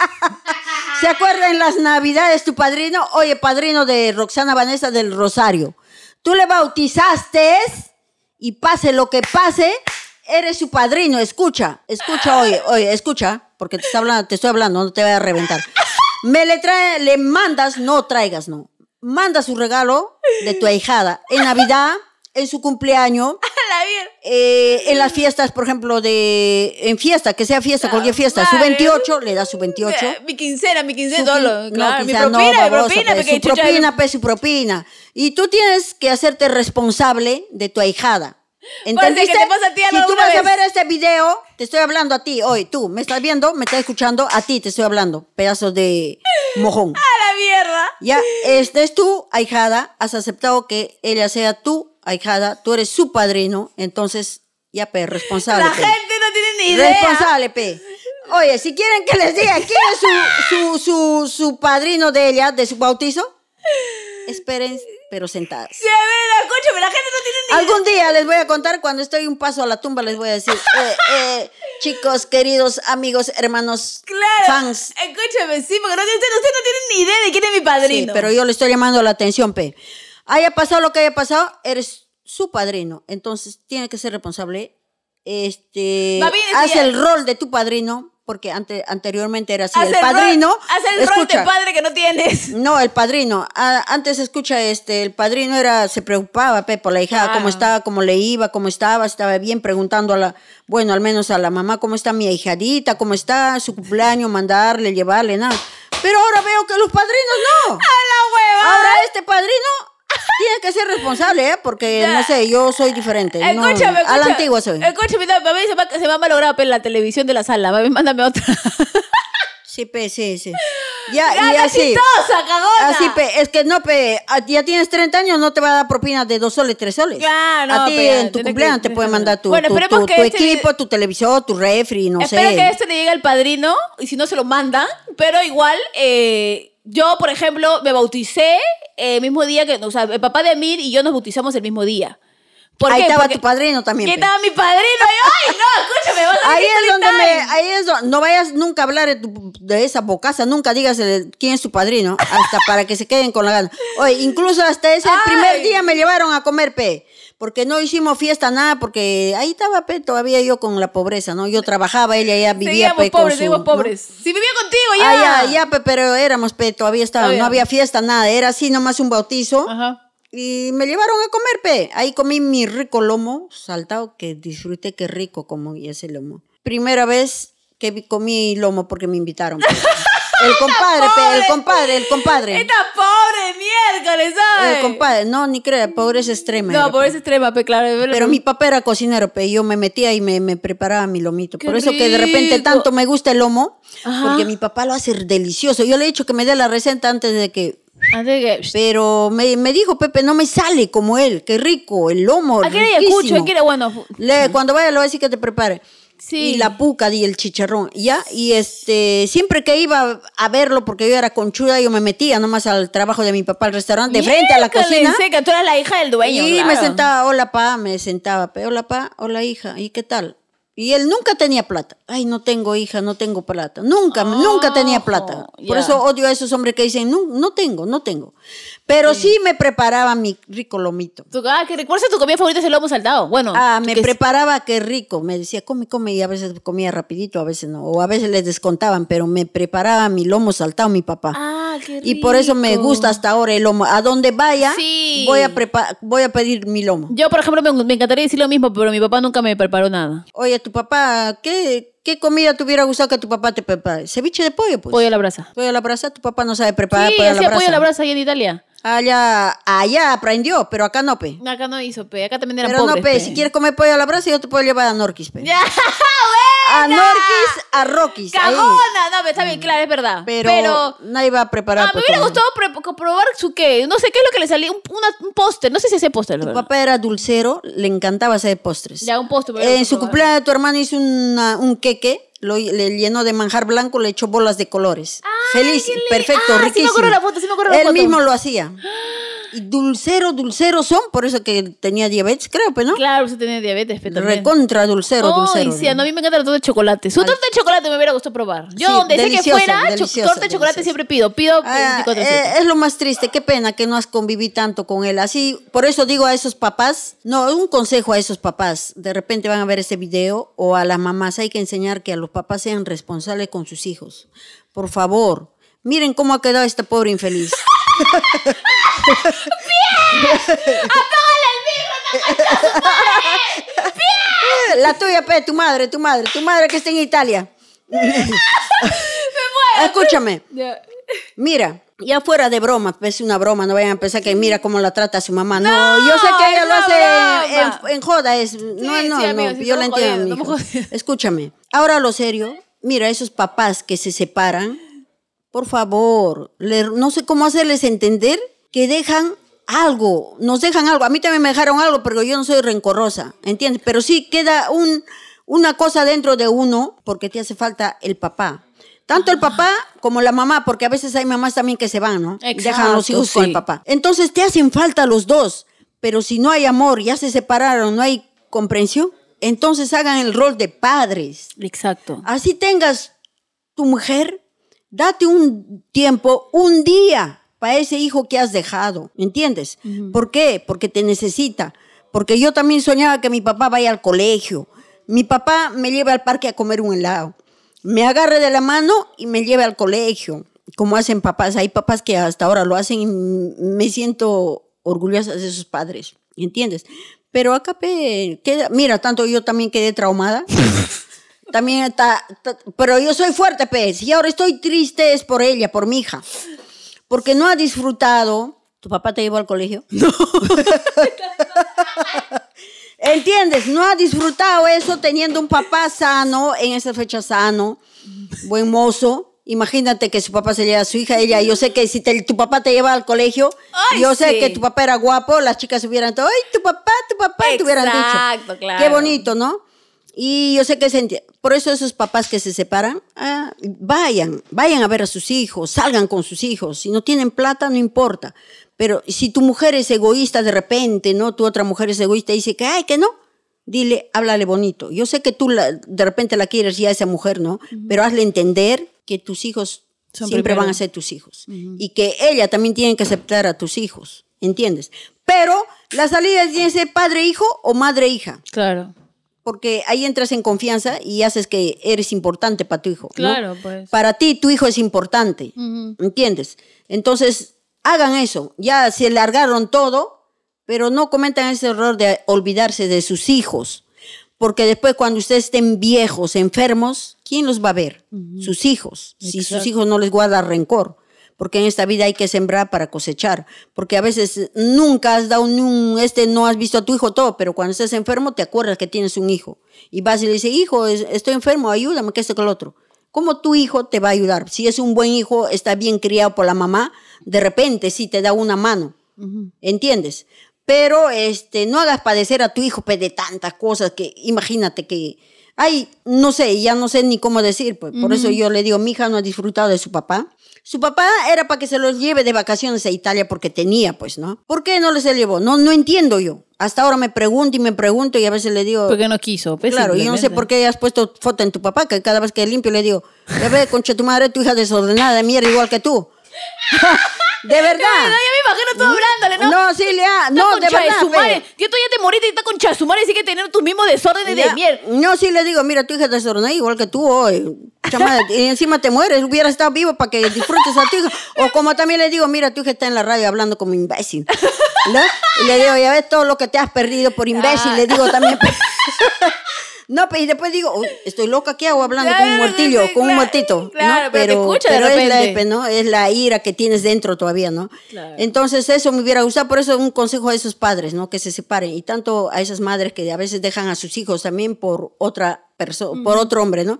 ¿Se acuerdan las navidades tu padrino? Oye, padrino de Roxana Vanessa del Rosario. Tú le bautizaste y pase lo que pase, eres su padrino. Escucha, escucha, oye, oye, escucha, porque te, está hablando, te estoy hablando, no te voy a reventar. Me le trae, le mandas, no traigas, no. Manda su regalo de tu ahijada en Navidad, en su cumpleaños, eh, en las fiestas, por ejemplo, de en fiesta, que sea fiesta, cualquier fiesta, su 28, le da su 28. Mi quincena, mi quincena, mi propina, propina, su propina, pues, propina. Y tú tienes que hacerte responsable de tu ahijada. ¿Entendiste? si tú vas a ver este video, te estoy hablando a ti hoy. Tú me estás viendo, me estás escuchando, a ti te estoy hablando. Pedazo de mojón. ¡A la mierda! Ya, esta es tu ahijada. Has aceptado que ella sea tu ahijada, tú eres su padrino, entonces ya, pe, responsable. La gente no tiene ni idea. Responsable, pe. Oye, si quieren que les diga quién es su, su, su, su padrino de ella, de su bautizo, esperen, pero sentadas. Sí, a ver, escúchame, la gente no tiene ni Algún día les voy a contar, cuando estoy un paso a la tumba, les voy a decir, eh, eh, chicos, queridos amigos, hermanos, claro, fans. Escúchame, sí, porque no, tienen no tienen ni idea de quién es mi padrino. Sí, pero yo le estoy llamando la atención, pe haya pasado lo que haya pasado, eres su padrino. Entonces tiene que ser responsable. Este, hace el rol de tu padrino, porque anteriormente era así. el padrino. el rol de padre que no tienes. No, el padrino. antes escucha, este, el padrino era, se preocupaba Pepe, por la hija, cómo estaba, cómo le iba, cómo estaba, estaba bien, preguntando a la, bueno, al menos a la mamá, cómo está mi hijadita, cómo está, su cumpleaños, mandarle, llevarle, nada. Pero ahora veo que los padrinos no. ¡A la hueva! Ahora este padrino Tienes que ser responsable, ¿eh? Porque, no sé, yo soy diferente. No, escúchame, A la antigua soy. Escúchame, no, se va, se va a malograr en la televisión de la sala. Mami, mándame otra. Sí, pe, sí, sí. Ya, ya y así. cagona. Así, pe, es que no, pe, ya tienes 30 años, no te va a dar propina de dos soles, tres soles. no. A ti en tu cumpleaños te puede mandar tu, este equipo, tu televisor, tu refri, no sé. Espero que este le llegue al padrino, y si no se lo manda. pero igual, eh yo, por ejemplo, me bauticé el mismo día que, o sea, el papá de Amir y yo nos bautizamos el mismo día ahí estaba tu padrino también. ¿Qué estaba mi padrino? Ay, no, escúchame, ahí es donde me, ahí es donde, no vayas nunca a hablar de, esa bocaza, nunca digas quién es tu padrino, hasta para que se queden con la gana. Oye, incluso hasta ese primer día me llevaron a comer, pe porque no hicimos fiesta nada, porque ahí estaba pe, todavía yo con la pobreza, ¿no? Yo trabajaba, ella ya vivía pe, con su, ¿no? pobres. Si vivía contigo ah, ya. ya, ya, pe, pero éramos pe, todavía estaba, no había fiesta nada, era así nomás un bautizo. Ajá. Y me llevaron a comer, pe. Ahí comí mi rico lomo saltado, que disfruté, qué rico como y ese lomo. Primera vez que comí lomo porque me invitaron. El compadre, pe, el compadre, el compadre. Esta pobre le ¿sabes? El compadre, no, ni crea, pobreza extrema. No, pobreza extrema, pe, claro. Pero, mi papá era cocinero, pe, yo me metía y me, preparaba mi lomito. Por eso que de repente tanto me gusta el lomo, porque mi papá lo hace delicioso. Yo le he dicho que me dé la receta antes de que pero me, dijo Pepe, no me sale como él, qué rico, el lomo. Aquí le escucho, bueno. Le, cuando vaya lo voy a decir que te prepare. Sí. Y la puca y el chicharrón, ¿ya? Y este, siempre que iba a verlo, porque yo era conchuda, yo me metía nomás al trabajo de mi papá, al restaurante, de frente a la cocina. tú eras la hija del dueño. Y me sentaba, hola pa, me sentaba, hola pa, hola hija, ¿y qué tal? Y él nunca tenía plata. Ay, no tengo hija, no tengo plata. Nunca, nunca tenía plata. Oh, Por eso odio a esos hombres que dicen, no, no tengo, no tengo. Pero sí. me preparaba mi rico lomito. ah, qué rico. ¿Cuál es tu comida favorita? Es el lomo saltado. Bueno. Ah, me preparaba, qué rico. Me decía, come, come. Y a veces comía rapidito, a veces no. O a veces les descontaban, pero me preparaba mi lomo saltado mi papá. Ah, qué rico. Y por eso me gusta hasta ahora el lomo. A donde vaya, voy, a voy a pedir mi lomo. Yo, por ejemplo, me, encantaría decir lo mismo, pero mi papá nunca me preparó nada. Oye, tu papá, ¿qué, ¿Qué comida te hubiera gustado que tu papá te preparara? Ceviche de pollo, pues. Pollo a la brasa. Pollo a la brasa, tu papá no sabe preparar pollo a la brasa. pollo a la brasa ahí en Italia. Allá, allá aprendió, pero acá no, pe. Acá no hizo, pe. Acá también era pero no, pe. Si quieres comer pollo a la brasa, yo te puedo llevar a Norquis, pe. ¡Ah, ¡Ya! a Norquis a Rockies. ¡Cagona! no, está bien, mm. claro, es verdad. Pero, nadie va a preparar. A ah, mí me hubiera gustado probar su qué. No sé qué es lo que le salía. Un, póster, no sé si ese póster. Tu papá era dulcero, le encantaba hacer postres. Ya, un póster. en su cumpleaños tu hermano hizo un queque, lo, llenó de manjar blanco, le echó bolas de colores. Feliz, perfecto, Ah, riquísimo. Él mismo lo hacía. Y dulcero, dulcero son, por eso que tenía diabetes, creo, pero pues, ¿no? Claro, usted tenía diabetes, pero también. Recontra dulcero, oh, dulcero. Sí, a mí me encanta la torta de chocolate. Su de chocolate me hubiera gustado probar. Yo donde sé que fuera, torta de chocolate siempre pido, pido ah, eh, Es lo más triste, qué pena que no has convivido tanto con él. Así, por eso digo a esos papás, no, un consejo a esos papás, de repente van a ver este video o a las mamás, hay que enseñar que a los papás sean responsables con sus hijos. Por favor, miren cómo ha quedado esta pobre infeliz. ¡Bien! ¡Apágale el micro! ¡Bien! La tuya, pe, tu madre, tu madre, tu madre que está en Italia. ¡Me muero! Escúchame. Mira. Ya fuera de broma, es una broma, no vayan a pensar que mira cómo la trata su mamá. No, yo sé que ella lo hace en, joda, es, no, no, no, yo la entiendo. Escúchame, ahora lo serio, mira, esos papás que se separan, por favor, no sé cómo hacerles entender que dejan algo, nos dejan algo. A mí también me dejaron algo, pero yo no soy rencorosa, ¿entiendes? Pero sí queda una cosa dentro de uno porque te hace falta el papá. Tanto el papá como la mamá, porque a veces hay mamás también que se van, ¿no? Exacto, dejan a los hijos con el papá. Entonces te hacen falta los dos, pero si no hay amor, ya se separaron, no hay comprensión, entonces hagan el rol de padres. Exacto. Así tengas tu mujer, date un tiempo, un día para ese hijo que has dejado, ¿entiendes? ¿Por qué? Porque te necesita. Porque yo también soñaba que mi papá vaya al colegio, mi papá me lleva al parque a comer un helado, me agarre de la mano y me lleve al colegio, como hacen papás. Hay papás que hasta ahora lo hacen y me siento orgullosa de sus padres, ¿entiendes? Pero acá, queda, mira, tanto yo también quedé traumada. También está, Pero yo soy fuerte, pez. Pues, y ahora estoy triste es por ella, por mi hija. Porque no ha disfrutado. ¿Tu papá te llevó al colegio? No. ¿Entiendes? No ha disfrutado eso teniendo un papá sano, en esa fecha sano, buen mozo. Imagínate que su papá se lleva a su hija, ella, yo sé que si tu papá te lleva al colegio, yo sé que tu papá era guapo, las chicas hubieran dicho, ¡ay, tu papá, tu papá! Exacto, te hubieran dicho. Claro. Qué bonito, ¿no? Y yo sé que se por eso esos papás que se separan, ah, vayan, vayan a ver a sus hijos, salgan con sus hijos. Si no tienen plata, no importa. Pero si tu mujer es egoísta de repente, ¿no? Tu otra mujer es egoísta y dice que, ay, que no. Dile, háblale bonito. Yo sé que tú la, de repente la quieres ya a esa mujer, ¿no? Pero hazle entender que tus hijos siempre van a ser tus hijos. Y que ella también tiene que aceptar a tus hijos. ¿Entiendes? Pero la salida tiene que ser padre-hijo o madre-hija. Claro porque ahí entras en confianza y haces que eres importante para tu hijo. Claro, pues. Para ti tu hijo es importante, ¿entiendes? Entonces, hagan eso. Ya se largaron todo, pero no cometan ese error de olvidarse de sus hijos, porque después cuando ustedes estén viejos, enfermos, ¿quién los va a ver? Sus hijos. Si sus hijos no les guarda rencor porque en esta vida hay que sembrar para cosechar, porque a veces nunca has dado un, este no has visto a tu hijo todo, pero cuando estás enfermo te acuerdas que tienes un hijo y vas y le dices, hijo, estoy enfermo, ayúdame, que esto con el otro. ¿Cómo tu hijo te va a ayudar? Si es un buen hijo, está bien criado por la mamá, de repente sí te da una mano, ¿entiendes? Pero este, no hagas padecer a tu hijo pues, de tantas cosas que imagínate que, ay, no sé, ya no sé ni cómo decir, pues, por eso yo le digo, mi hija no ha disfrutado de su papá, su papá era para que se los lleve de vacaciones a Italia porque tenía, pues, ¿no? ¿Por qué no les se llevó? No, no entiendo yo. Hasta ahora me pregunto y me pregunto y a veces le digo... Porque no quiso. Pues, claro, y no sé por qué has puesto foto en tu papá, que cada vez que limpio le digo, bebé, ve, concha tu madre, tu hija desordenada de mierda igual que tú. De este verdad. ya me imagino tú mm. hablándole, ¿no? No, sí, Lea, no, de verdad. tú ya te moriste y está con Chasumar, y sigue tener tus mismos desórdenes de mierda. No, sí le digo, mira, tu hija desordenada igual que tú hoy. Chama, y encima te mueres, hubiera estado vivo para que disfrutes a tu O como también le digo, mira, tu hija está en la radio hablando como imbécil. Y le digo, ya ves todo lo que te has perdido por imbécil, le digo también. No, y después digo, estoy loca, ¿qué hago hablando con un muertillo, con un muertito? Claro, ¿no? pero, te pero es, la, ¿no? es la ira que tienes dentro todavía, ¿no? Entonces eso me hubiera gustado, por eso un consejo a esos padres, ¿no? Que se separen, y tanto a esas madres que a veces dejan a sus hijos también por otra persona, por otro hombre, ¿no?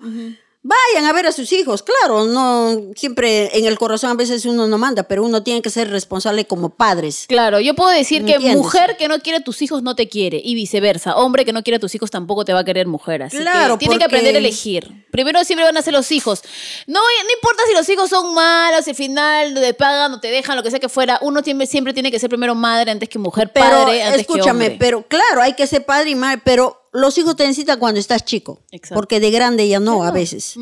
Vayan a ver a sus hijos, claro, no siempre en el corazón a veces uno no manda, pero uno tiene que ser responsable como padres. Claro, yo puedo decir que mujer que no quiere a tus hijos no te quiere y viceversa, hombre que no quiere a tus hijos tampoco te va a querer mujer, así claro, que tiene que aprender a elegir. Primero siempre van a ser los hijos. No, importa si los hijos son malos, al final te pagan, o te dejan, lo que sea que fuera, uno siempre, tiene que ser primero madre antes que mujer, padre antes escúchame, que hombre. pero claro, hay que ser padre y madre, pero los hijos te necesitan cuando estás chico, porque de grande ya no, a veces.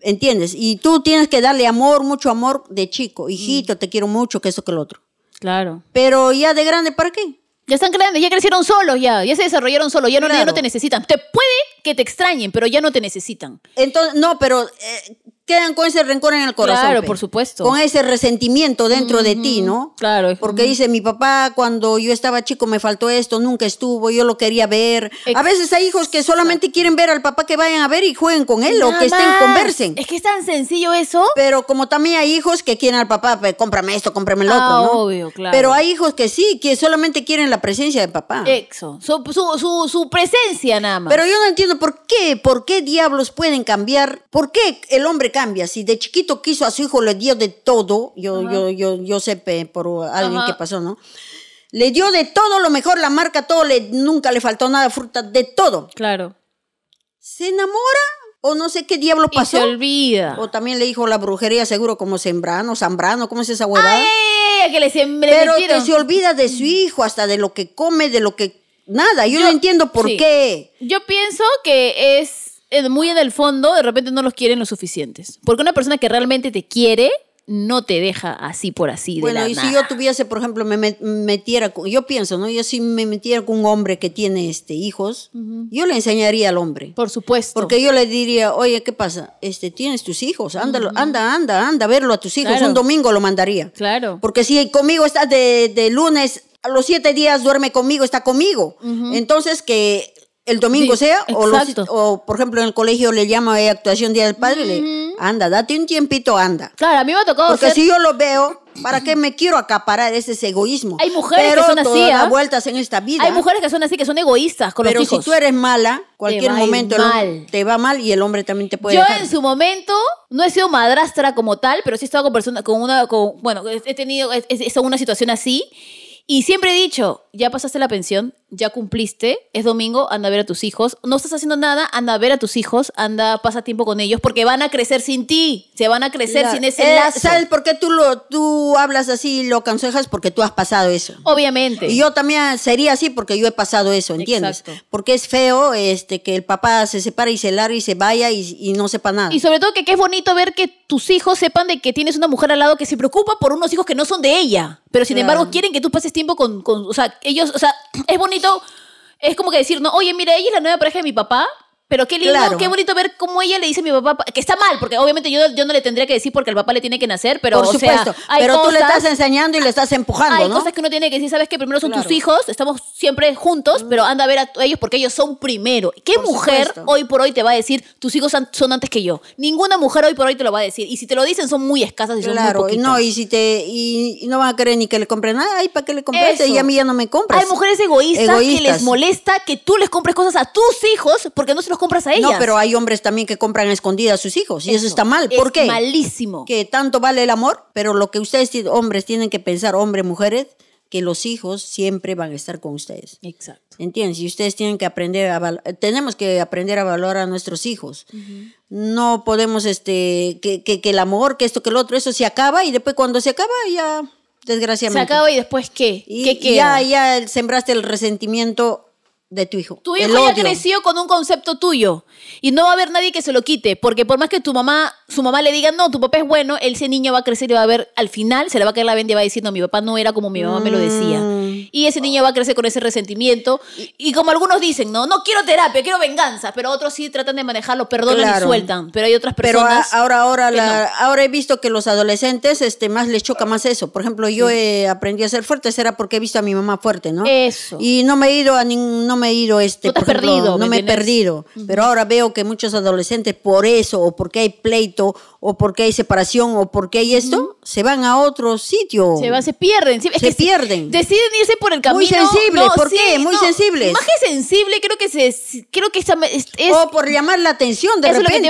¿Entiendes? Y tú tienes que darle amor, mucho amor de chico. Hijito, mm. te quiero mucho, que eso que el otro. Claro. Pero ya de grande, ¿para qué? Ya están grandes, ya crecieron solos, ya, ya se desarrollaron solos, ya, no, te necesitan. Te puede que te extrañen, pero ya no te necesitan. Entonces, no, pero eh, quedan con ese rencor en el corazón. Claro, por supuesto. Con ese resentimiento dentro de ti, ¿no? Claro. Porque dice, mi papá cuando yo estaba chico me faltó esto, nunca estuvo, yo lo quería ver. a veces hay hijos que solamente quieren ver al papá que vayan a ver y jueguen con él o que estén, conversen. Es que es tan sencillo eso. Pero como también hay hijos que quieren al papá, pues, cómprame esto, cómprame lo ah, otro, ¿no? obvio, claro. Pero hay hijos que sí, que solamente quieren la presencia del papá. Exo. Su, presencia nada más. Pero yo no entiendo por qué, por qué diablos pueden cambiar, por qué el hombre cambia cambia. Si de chiquito quiso a su hijo, le dio de todo, yo, yo, yo, yo sé por alguien que pasó, ¿no? Le dio de todo, lo mejor, la marca, todo, le, nunca le faltó nada, fruta, de todo. Claro. ¿Se enamora? O no sé qué diablo pasó. se olvida. O también le dijo la brujería, seguro como Sembrano, Zambrano, ¿cómo es esa huevada? Ay, que le Pero que se olvida de su hijo, hasta de lo que come, de lo que. Nada, yo, no entiendo por qué. Yo pienso que es eh, muy en el fondo, de repente no los quieren lo suficientes. Porque una persona que realmente te quiere no te deja así por así. De bueno, y si yo tuviese, por ejemplo, me metiera, yo pienso, ¿no? Yo si me metiera con un hombre que tiene este, hijos, yo le enseñaría al hombre. Por supuesto. Porque yo le diría, oye, ¿qué pasa? Este, tienes tus hijos, ándalo, anda, anda, anda a verlo a tus hijos. Un domingo lo mandaría. Claro. Porque si conmigo estás de, de lunes a los siete días duerme conmigo, está conmigo. Entonces que el domingo sea, o, por ejemplo en el colegio le llama eh, actuación Día del Padre, anda, date un tiempito, anda. Claro, a mí me ha tocado Porque si yo lo veo, ¿para qué me quiero acaparar? Ese egoísmo. Hay mujeres pero que son así. ¿ah? vueltas en esta vida. Hay mujeres que son así, que son egoístas pero si tú eres mala, cualquier momento te va mal y el hombre también te puede Yo en su momento no he sido madrastra como tal, pero sí he estado con personas, con una, bueno, he tenido, es una situación así. Y siempre he dicho, ya pasaste la pensión, ya cumpliste, es domingo, anda a ver a tus hijos. No estás haciendo nada, anda a ver a tus hijos, anda, pasa tiempo con ellos, porque van a crecer sin ti, se van a crecer sin ese eh, ¿Sabes por qué tú, lo, tú hablas así y lo aconsejas? Porque tú has pasado eso. Obviamente. Y yo también sería así porque yo he pasado eso, ¿entiendes? Exacto. Porque es feo este, que el papá se separe y se largue y se vaya y, no sepa nada. Y sobre todo que, qué es bonito ver que tus hijos sepan de que tienes una mujer al lado que se preocupa por unos hijos que no son de ella, pero sin embargo quieren que tú pases tiempo con, con, o sea, ellos, o sea, es bonito es como que decir, no, oye, mira, ella es la nueva pareja de mi papá pero qué lindo, qué bonito ver cómo ella le dice a mi papá, que está mal, porque obviamente yo, yo no le tendría que decir porque el papá le tiene que nacer, pero Por supuesto, pero tú le estás enseñando y le ah, estás empujando, Hay cosas que uno tiene que decir, sabes que primero son tus hijos, estamos siempre juntos, pero anda a ver a ellos porque ellos son primero. ¿Qué mujer hoy por hoy te va a decir tus hijos son antes que yo? Ninguna mujer hoy por hoy te lo va a decir y si te lo dicen son muy escasas y son claro, muy no, y si te y, no van a querer ni que le compren nada, ay, ¿para qué le compraste? Y a mí ya no me compras. Hay mujeres egoístas, egoístas, que les molesta que tú les compres cosas a tus hijos porque no se los compras a ellas. No, pero hay hombres también que compran escondidas a sus hijos y eso, está mal. ¿Por es Malísimo. Que tanto vale el amor, pero lo que ustedes, hombres, tienen que pensar, hombres, mujeres, que los hijos siempre van a estar con ustedes. Exacto. ¿Entiendes? Y ustedes tienen que aprender a tenemos que aprender a valorar a nuestros hijos. No podemos este que, el amor, que esto, que el otro, eso se acaba y después cuando se acaba ya desgraciadamente. Se acaba y después qué? ¿Qué y, queda? Ya ya sembraste el resentimiento de tu hijo. Tu hijo ya ha crecido con un concepto tuyo y no va a haber nadie que se lo quite, porque por más que tu mamá, su mamá le diga, no, tu papá es bueno, ese niño va a crecer y va a ver, al final se le va a caer la venda y va a decir, no, mi papá no era como mi mamá me lo decía. Mm. Y ese niño va a crecer con ese resentimiento. Y como algunos dicen, no, no quiero terapia, quiero venganza, pero otros sí tratan de manejarlo, perdonan y sueltan. Pero hay otras personas. Pero ahora, ahora, ahora he visto que los adolescentes este, más les choca más eso. Por ejemplo, yo aprendí a ser fuerte, será porque he visto a mi mamá fuerte, ¿no? Eso. Y no me he ido a ningún me he ido este, perdido, no me, he perdido, pero ahora veo que muchos adolescentes por eso o porque hay pleito o porque hay separación o porque hay esto, se van a otro sitio. Se van, se pierden. se pierden. deciden irse por el camino. Muy sensible, ¿por qué? Muy sensible Más que sensible, creo que se creo que está, es, o por llamar la atención de repente,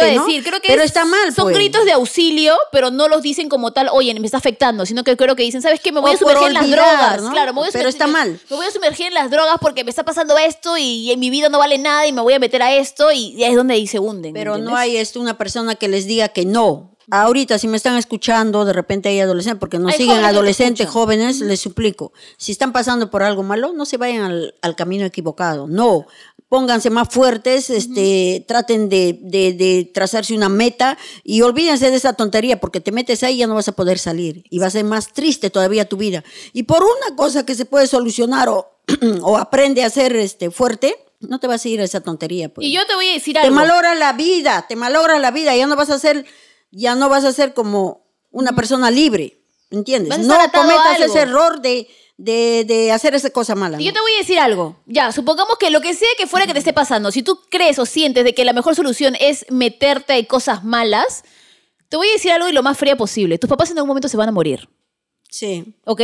pero está mal. Son pues. gritos de auxilio, pero no los dicen como tal, "Oye, me está afectando", sino que creo que dicen, "¿Sabes qué? Me voy a sumergir en las drogas." Claro, Pero está mal. Me voy a sumergir en las drogas porque me está pasando esto y en mi vida no vale nada y me voy a meter a esto y es donde se hunden. Pero no hay esto una persona que les diga que no. Ahorita, si me están escuchando, de repente hay adolescentes, porque nos siguen adolescentes, jóvenes, les suplico, si están pasando por algo malo, no se vayan al, camino equivocado. No, pónganse más fuertes, este, traten de, de, trazarse una meta y olvídense de esa tontería, porque te metes ahí y ya no vas a poder salir y va a ser más triste todavía tu vida. Y por una cosa que se puede solucionar o, aprende a ser este, fuerte, no te vas a ir a esa tontería. Pues. Y yo te voy a decir algo. Te malogra la vida, te malogra la vida, ya no vas a ser ya no vas a ser como una persona libre, ¿entiendes? No cometas ese error de, hacer esa cosa mala. Yo te voy a decir algo. Ya, supongamos que lo que sea que fuera que te esté pasando, si tú crees o sientes de que la mejor solución es meterte en cosas malas, te voy a decir algo y lo más fría posible. Tus papás en algún momento se van a morir. Sí. ¿Ok?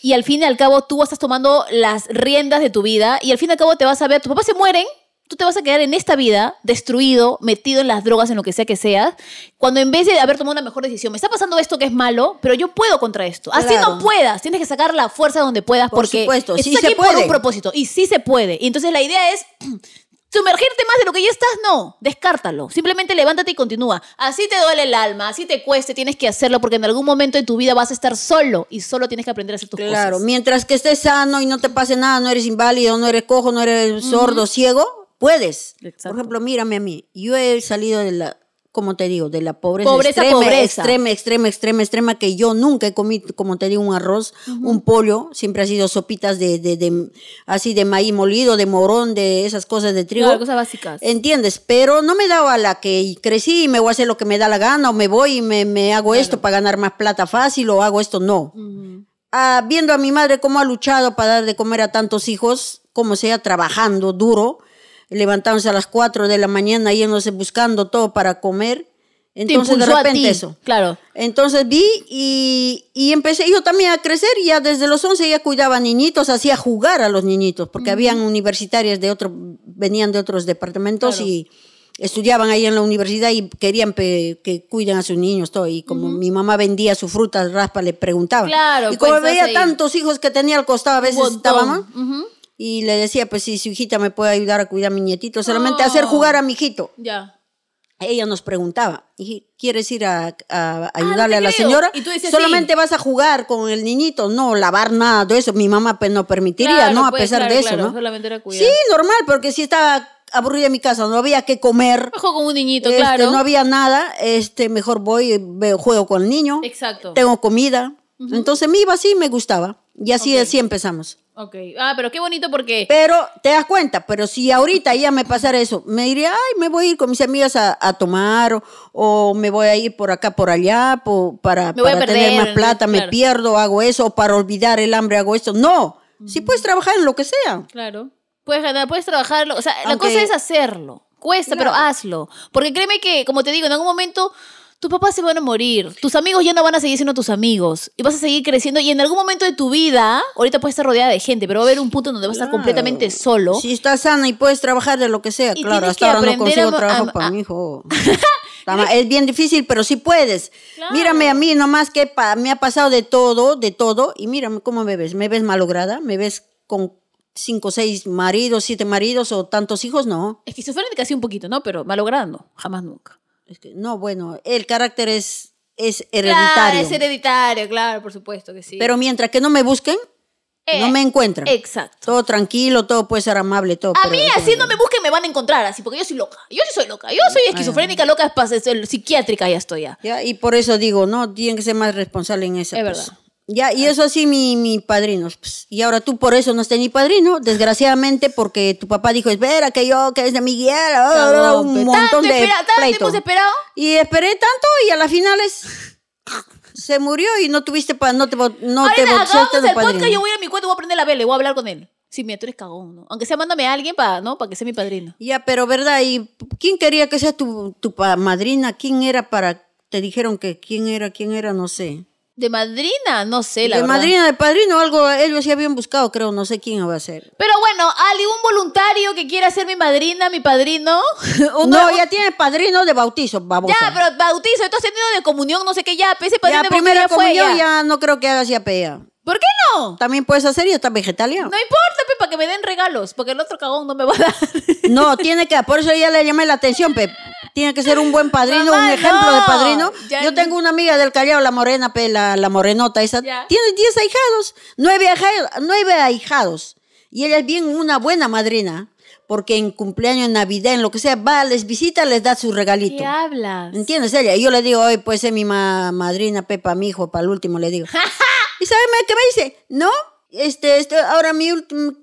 Y al fin y al cabo tú estás tomando las riendas de tu vida y al fin y al cabo te vas a ver, tus papás se mueren tú te vas a quedar en esta vida destruido, metido en las drogas, en lo que sea que seas, cuando en vez de haber tomado una mejor decisión, me está pasando esto que es malo, pero yo puedo contra esto. Así no puedas, tienes que sacar la fuerza donde puedas porque supuesto, estás sí se puede. por un propósito y sí se puede. Y entonces la idea es sumergirte más de lo que ya estás, no, descártalo. Simplemente levántate y continúa. Así te duele el alma, así te cueste, tienes que hacerlo porque en algún momento de tu vida vas a estar solo y solo tienes que aprender a hacer tus cosas. Claro, mientras que estés sano y no te pase nada, no eres inválido, no eres cojo, no eres sordo, ciego, puedes. Por ejemplo, mírame a mí. Yo he salido de la, como te digo, de la pobreza, extrema, extrema, extrema, extrema, extrema, que yo nunca he comido, como te digo, un arroz, un pollo, siempre ha sido sopitas de, así de maíz molido, de morón, de esas cosas de trigo. Claro, cosas básicas. ¿Entiendes? Pero no me daba la que crecí y me voy a hacer lo que me da la gana, o me voy y me, hago esto para ganar más plata fácil, o hago esto, no. Ah, viendo a mi madre cómo ha luchado para dar de comer a tantos hijos, como sea, trabajando duro, levantándose a las 4 de la mañana, yéndose buscando todo para comer. Entonces, de repente eso. Claro. Entonces vi y, y, empecé yo también a crecer. Ya desde los 11 ya cuidaba niñitos, hacía jugar a los niñitos, porque habían universitarias de otro, venían de otros departamentos y estudiaban ahí en la universidad y querían que cuiden a sus niños todo. Y como mi mamá vendía su fruta raspa, le preguntaba. Claro, y como pues, veía tantos hijos que tenía al costado, a veces estaba más y le decía, pues si su hijita me puede ayudar a cuidar a mi nietito, solamente hacer ah. jugar a mi hijito. Ya. Ella nos preguntaba, ¿quieres ir a, ah, ayudarle a la señora? ¿Y tú solamente vas a jugar con el niñito, no lavar nada de eso. Mi mamá pues, no permitiría, ¿no? A pues, pesar de eso, ¿no? Sí, normal, porque si estaba aburrida en mi casa, no había que comer. Juego con un niñito, este, claro. No había nada, este, mejor voy, juego con el niño. Exacto. Tengo comida. Entonces me iba así, me gustaba. Y así, así empezamos. Ok. Ah, pero qué bonito porque. Pero, ¿te das cuenta? Pero si ahorita ya me pasara eso, me diría, ay, me voy a ir con mis amigas a, tomar, o, me voy a ir por acá, por allá, para, tener más plata, me pierdo, hago eso, para olvidar el hambre, hago eso. No. Si puedes trabajar en lo que sea. Claro. Puedes ganar, puedes trabajarlo. O sea, la cosa es hacerlo. Cuesta, pero hazlo. Porque créeme que, como te digo, en algún momento tus papás se van a morir, tus amigos ya no van a seguir siendo tus amigos y vas a seguir creciendo y en algún momento de tu vida, ahorita puedes estar rodeada de gente, pero va a haber un punto donde vas a estar completamente solo. Si estás sana y puedes trabajar de lo que sea, claro, hasta ahora no consigo trabajo para mi hijo. es bien difícil, pero sí puedes. Mírame a mí nomás que me ha pasado de todo, de todo y mírame cómo me ves, me ves malograda, me ves con cinco, seis maridos, siete maridos o tantos hijos, no. de casi un poquito, ¿no? Pero malograda no, jamás nunca no, bueno, el carácter es, es hereditario. Claro, es hereditario, claro, por supuesto que sí. Pero mientras que no me busquen, eh, no me encuentran. Exacto. Todo tranquilo, todo puede ser amable, todo. A mí, así no me busquen, me van a encontrar así, porque yo soy loca. Yo sí soy loca. Yo soy esquizofrénica, loca, es, psiquiátrica, ya estoy ya. Y por eso digo, no, tienen que ser más responsables en eso. es Verdad. Ya, y eso así, mi, mi padrino. Pues, y ahora tú por eso no estás ni padrino, desgraciadamente, porque tu papá dijo, espera, que yo, que es de Miguel, oh, ah, ah, ah, un montón de espera, esperado? Y esperé tanto y a las finales se murió y no tuviste, para no te, no te de padrino. yo voy a, ir a mi cuarto, voy a prender la vela voy a hablar con él. Sí, mira, tú eres cagón, Aunque sea, mándame a alguien para, ¿no? que sea mi padrino. Ya, pero verdad, ¿y quién quería que sea tu, tu madrina? ¿Quién era para...? Te dijeron que quién era, quién era, no sé de madrina, no sé, la de madrina, de padrino, algo ellos hacía bien buscado, creo, no sé quién va a ser. Pero bueno, algún voluntario que quiera ser mi madrina, mi padrino. no, ya tiene padrino de bautizo, vamos. Ya, pero bautizo, entonces teniendo de comunión, no sé qué, ya, ese padrino ya, de primera ya comunión fue, ya. ya. no creo que hagas ya pea. ¿Por qué no? También puedes hacer y está vegetalia. No importa, Pepa, para que me den regalos, porque el otro cagón no me va a dar. No, tiene que, por eso ya le llamé la atención, pepe tiene que ser un buen padrino, un ejemplo de padrino. Yo tengo una amiga del Callao, la morena, la, la morenota, esa. Tiene 10 ahijados, 9 ahijados, Y ella es bien una buena madrina porque en cumpleaños, en Navidad, en lo que sea, va, les visita, les da su regalito. ¿Qué hablas? ¿Entiendes? Ella, y yo le digo, hoy pues ser mi madrina Pepa, mi hijo, para el último le digo. ¿Y sabes qué me dice? No, este, este, ahora mi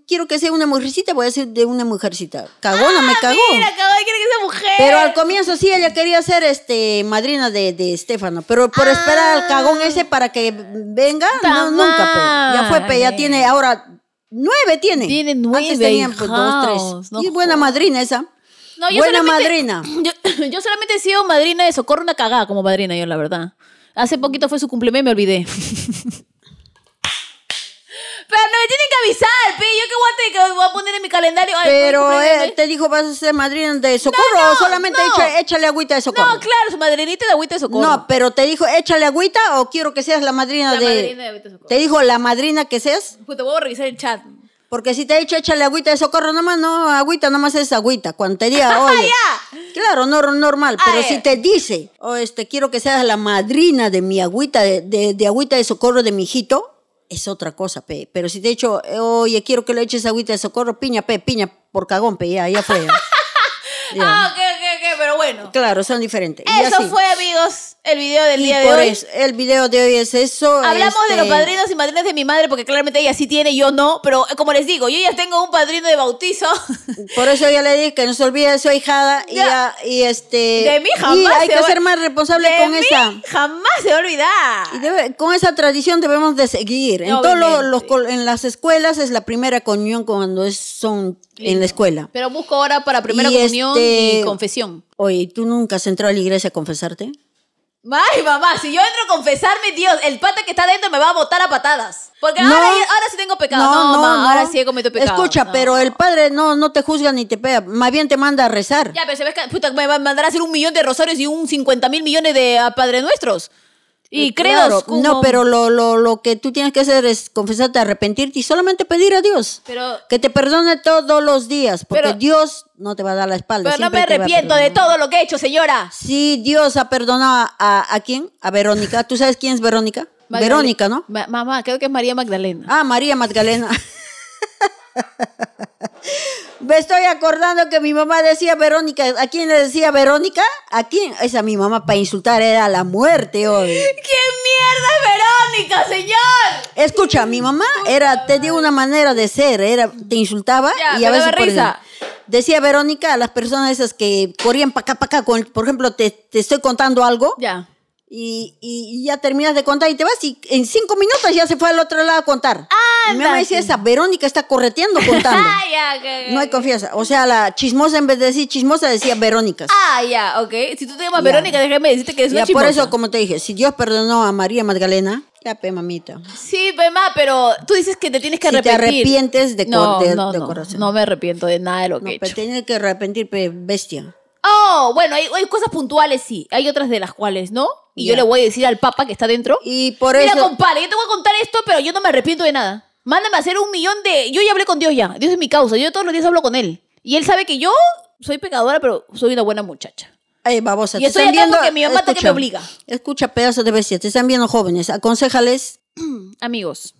quiero que sea una mujercita, voy a ser de una mujercita. Cagona, me ah, cagó. Mira, cagó, quiere que sea mujer. Pero al comienzo sí, ella quería ser este madrina de, de Estefano, pero por esperar al ah. cagón ese para que venga, nunca, pe. Ya fue, pe, ya tiene, ahora nueve tiene. Tiene nueve. Antes tenían pues, dos, tres. y buena madrina esa. No, yo buena madrina. Yo, solamente he sido madrina de socorro una cagada como madrina, yo la verdad. Hace poquito fue su cumpleaños me olvidé. Pero no me tienen que avisar, pi. Yo qué guante que voy a poner en mi calendario. Pero eh, te dijo, vas a ser madrina de socorro. ¿O solamente dicho, échale agüita de socorro. No, claro, su madrinita de agüita de socorro. No, pero te dijo, échale agüita o quiero que seas la madrina de. La madrina de agüita de socorro. Te dijo, la madrina que seas. te voy a revisar el chat. Porque si te ha dicho, échale agüita de socorro, nomás no, agüita, nomás es agüita. Cuando te diga, ah, claro, no, normal. Pero ah, si te dice, o oh, este, quiero que seas la madrina de mi agüita, de agüita de socorro de mi hijito, es otra cosa, pe. Pero si te he dicho, oye, quiero que le eches agüita de socorro, piña, pe, piña, por cagón, pe, ya, ya fue. ah, Claro, son diferentes. Eso fue, amigos, el video del día de por hoy. el video de hoy es eso. Hablamos de los este, padrinos y madrinas de mi madre, porque claramente ella sí tiene, yo no. Pero eh, como les digo, yo ya tengo un padrino de bautizo. Por eso ya le dije que no se olvide de su ahijada. Y, este. De Y hay que ser más responsable con esa. Jamás se olvida con esa tradición debemos de seguir. en, todos las escuelas es la primera comunión cuando es, son en la escuela. Pero busco ahora para primera comunión y este, confesión. Oye, ¿tú nunca has entrado a la iglesia a confesarte? Ay, mamá, si yo entro a confesarme, Dios, el pata que está dentro me va a botar a patadas. Porque ahora, sí tengo pecado. No, no, ahora sí he cometido pecado. Escucha, pero el padre no, no te juzga ni te pega. Más bien te manda a rezar. Ya, pero se ve que me va a hacer un millón de rosarios y un 50 mil millones de padres Nuestros. Y eh, creo, No, pero lo, lo, lo, que tú tienes que hacer es confesarte, arrepentirte y solamente pedir a Dios que te perdone todos los días, porque Dios no te va a dar la espalda. Pero no me arrepiento de todo lo que he hecho, señora. Sí, Dios ha perdonado a, a quién? A Verónica. ¿Tú sabes quién es Verónica? Verónica, ¿no? mamá, creo que es María Magdalena. Ah, María Magdalena. Me estoy acordando que mi mamá decía Verónica. ¿A quién le decía Verónica? ¿A quién? Esa mi mamá para insultar era la muerte hoy. ¿Qué mierda es Verónica, señor? Escucha, mi mamá era, tenía una manera de ser, era, te insultaba y a veces decía Verónica a las personas esas que corrían para acá, para acá, con, por ejemplo, te, te estoy contando algo. Ya y, ya terminas de contar y te vas y en cinco minutos ya se fue al otro lado a contar. Ah, mi mamá decía esa, Verónica está correteando contando. ya, No hay confianza. O sea, la chismosa en vez de decir chismosa decía Verónica. Ah, ya, ok. Si tú te llamas Verónica, déjame decirte que es una chismosa. Por eso, como te dije, si Dios perdonó a María Magdalena, ya pe, mamita. Sí, pe, ma, pero tú dices que te tienes que arrepentir. Si te arrepientes de, no, de, no, no, No me arrepiento de nada de lo que he hecho. Te tienes que arrepentir, bestia. Oh, bueno, hay, cosas puntuales, sí. Hay otras de las cuales, ¿no? Y yo le voy a decir al papa que está dentro. Y por Mira, compadre, yo te voy a contar esto, pero yo no me arrepiento de nada. Mándame a hacer un millón de... Yo ya hablé con Dios ya. Dios es mi causa. Yo todos los días hablo con él. Y él sabe que yo soy pecadora, pero soy una buena muchacha. Ay, babosa, Y estoy viendo. que mi mamá te que me obliga. Escucha, pedazos de bestia. Te están viendo jóvenes. Aconsejales. Amigos,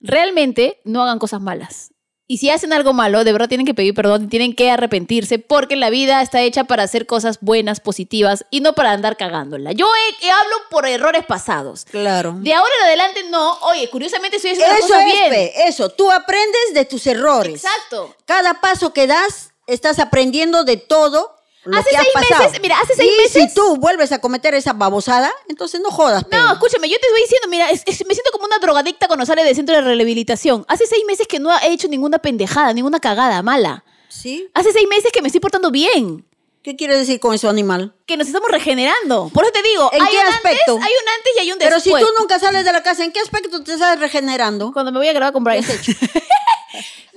realmente no hagan cosas malas. Y si hacen algo malo, de verdad tienen que pedir perdón, tienen que arrepentirse, porque la vida está hecha para hacer cosas buenas, positivas, y no para andar cagándola. Yo he, he hablo por errores pasados. Claro. De ahora en adelante no. Oye, curiosamente estoy haciendo eso es, bien. eso, tú aprendes de tus errores. Exacto. Cada paso que das, estás aprendiendo de todo hace seis meses, mira, hace seis meses. Si tú vuelves a cometer esa babosada, entonces no jodas. No, escúchame, yo te estoy diciendo, mira, me siento como una drogadicta cuando sale del centro de rehabilitación. Hace seis meses que no he hecho ninguna pendejada, ninguna cagada mala. Sí. Hace seis meses que me estoy portando bien. ¿Qué quieres decir con eso, animal? Que nos estamos regenerando. Por eso te digo, ¿en qué aspecto? hay un antes y hay un después. Pero si tú nunca sales de la casa, ¿en qué aspecto te estás regenerando? Cuando me voy a grabar con Brian.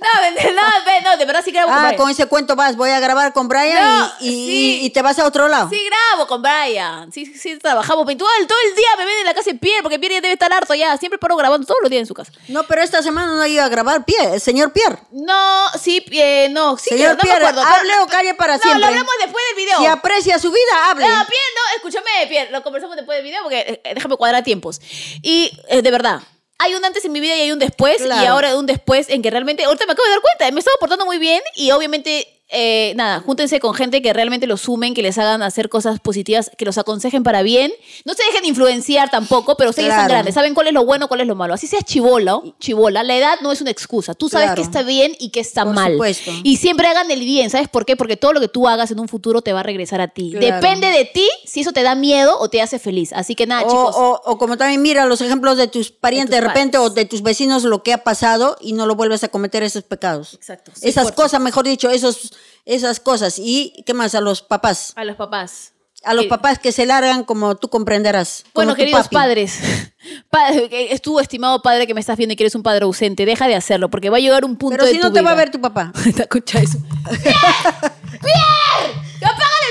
No, no, no, de verdad sí grabo ah, con con ese cuento vas, voy a grabar con Brian y, te vas a otro lado. Sí, grabo con Brian. Sí, sí, trabajamos. Todo, todo el día me ven en la casa de Pierre, porque Pierre ya debe estar harto ya. Siempre paro grabando todos los días en su casa. No, pero esta semana no iba a grabar Pierre, el señor Pierre. No, sí, eh, no, sí, señor Pierre, no me acuerdo. hable o calle para siempre. No, lo hablamos después del video. Si aprecia su vida, hable. No, Pierre, no, escúchame, Pierre, lo conversamos después del video porque eh, eh, déjame cuadrar tiempos. Y eh, de verdad hay un antes en mi vida y hay un después, y ahora un después en que realmente, ahorita me acabo de dar cuenta, me estaba portando muy bien y obviamente eh, nada, júntense con gente que realmente los sumen, que les hagan hacer cosas positivas, que los aconsejen para bien. No se dejen influenciar tampoco, pero ustedes grandes, saben cuál es lo bueno, cuál es lo malo. Así seas chivola chivola, la edad no es una excusa. Tú sabes que está bien y qué está por mal. Supuesto. Y siempre hagan el bien, ¿sabes por qué? Porque todo lo que tú hagas en un futuro te va a regresar a ti. Depende de ti si eso te da miedo o te hace feliz. Así que nada, chicos. O, como también mira los ejemplos de tus parientes de, repente o de tus vecinos lo que ha pasado y no lo vuelves a cometer esos pecados. Exacto. Esas cosas, mejor dicho, esos esas cosas. ¿Y qué más? A los papás. A los papás. A los papás que se largan como tú comprenderás. Bueno, queridos padres, eh, es tu estimado padre que me estás viendo y que eres un padre ausente, deja de hacerlo porque va a llegar un punto Pero si no te va a ver tu papá. escucha eso. ¡Pierre!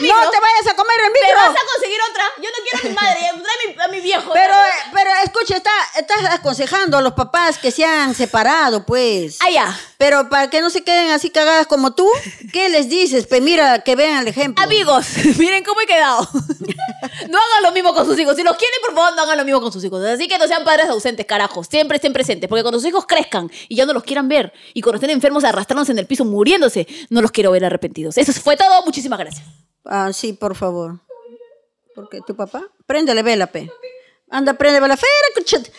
No te vayas a comer el micro. Pero vas a conseguir otra. Yo no quiero a mi madre, a mi, viejo. Pero, pero escucha, está, estás aconsejando a los papás que se han separado, pues. Ah, ya. Pero para que no se queden así cagadas como tú, ¿qué les dices? Pues mira, que vean el ejemplo. Amigos, miren cómo he quedado. no hagan lo mismo con sus hijos. Si los quieren, por favor, no hagan lo mismo con sus hijos. Así que no sean padres ausentes, carajos. Siempre estén presentes. Porque cuando sus hijos crezcan y ya no los quieran ver, y cuando estén enfermos arrastrándose en el piso muriéndose, no los quiero ver arrepentidos. Eso fue todo. Muchísimas gracias. Ah, sí, por favor. Porque tu papá. Préndele vela, pe. Anda, prende vela. Fera,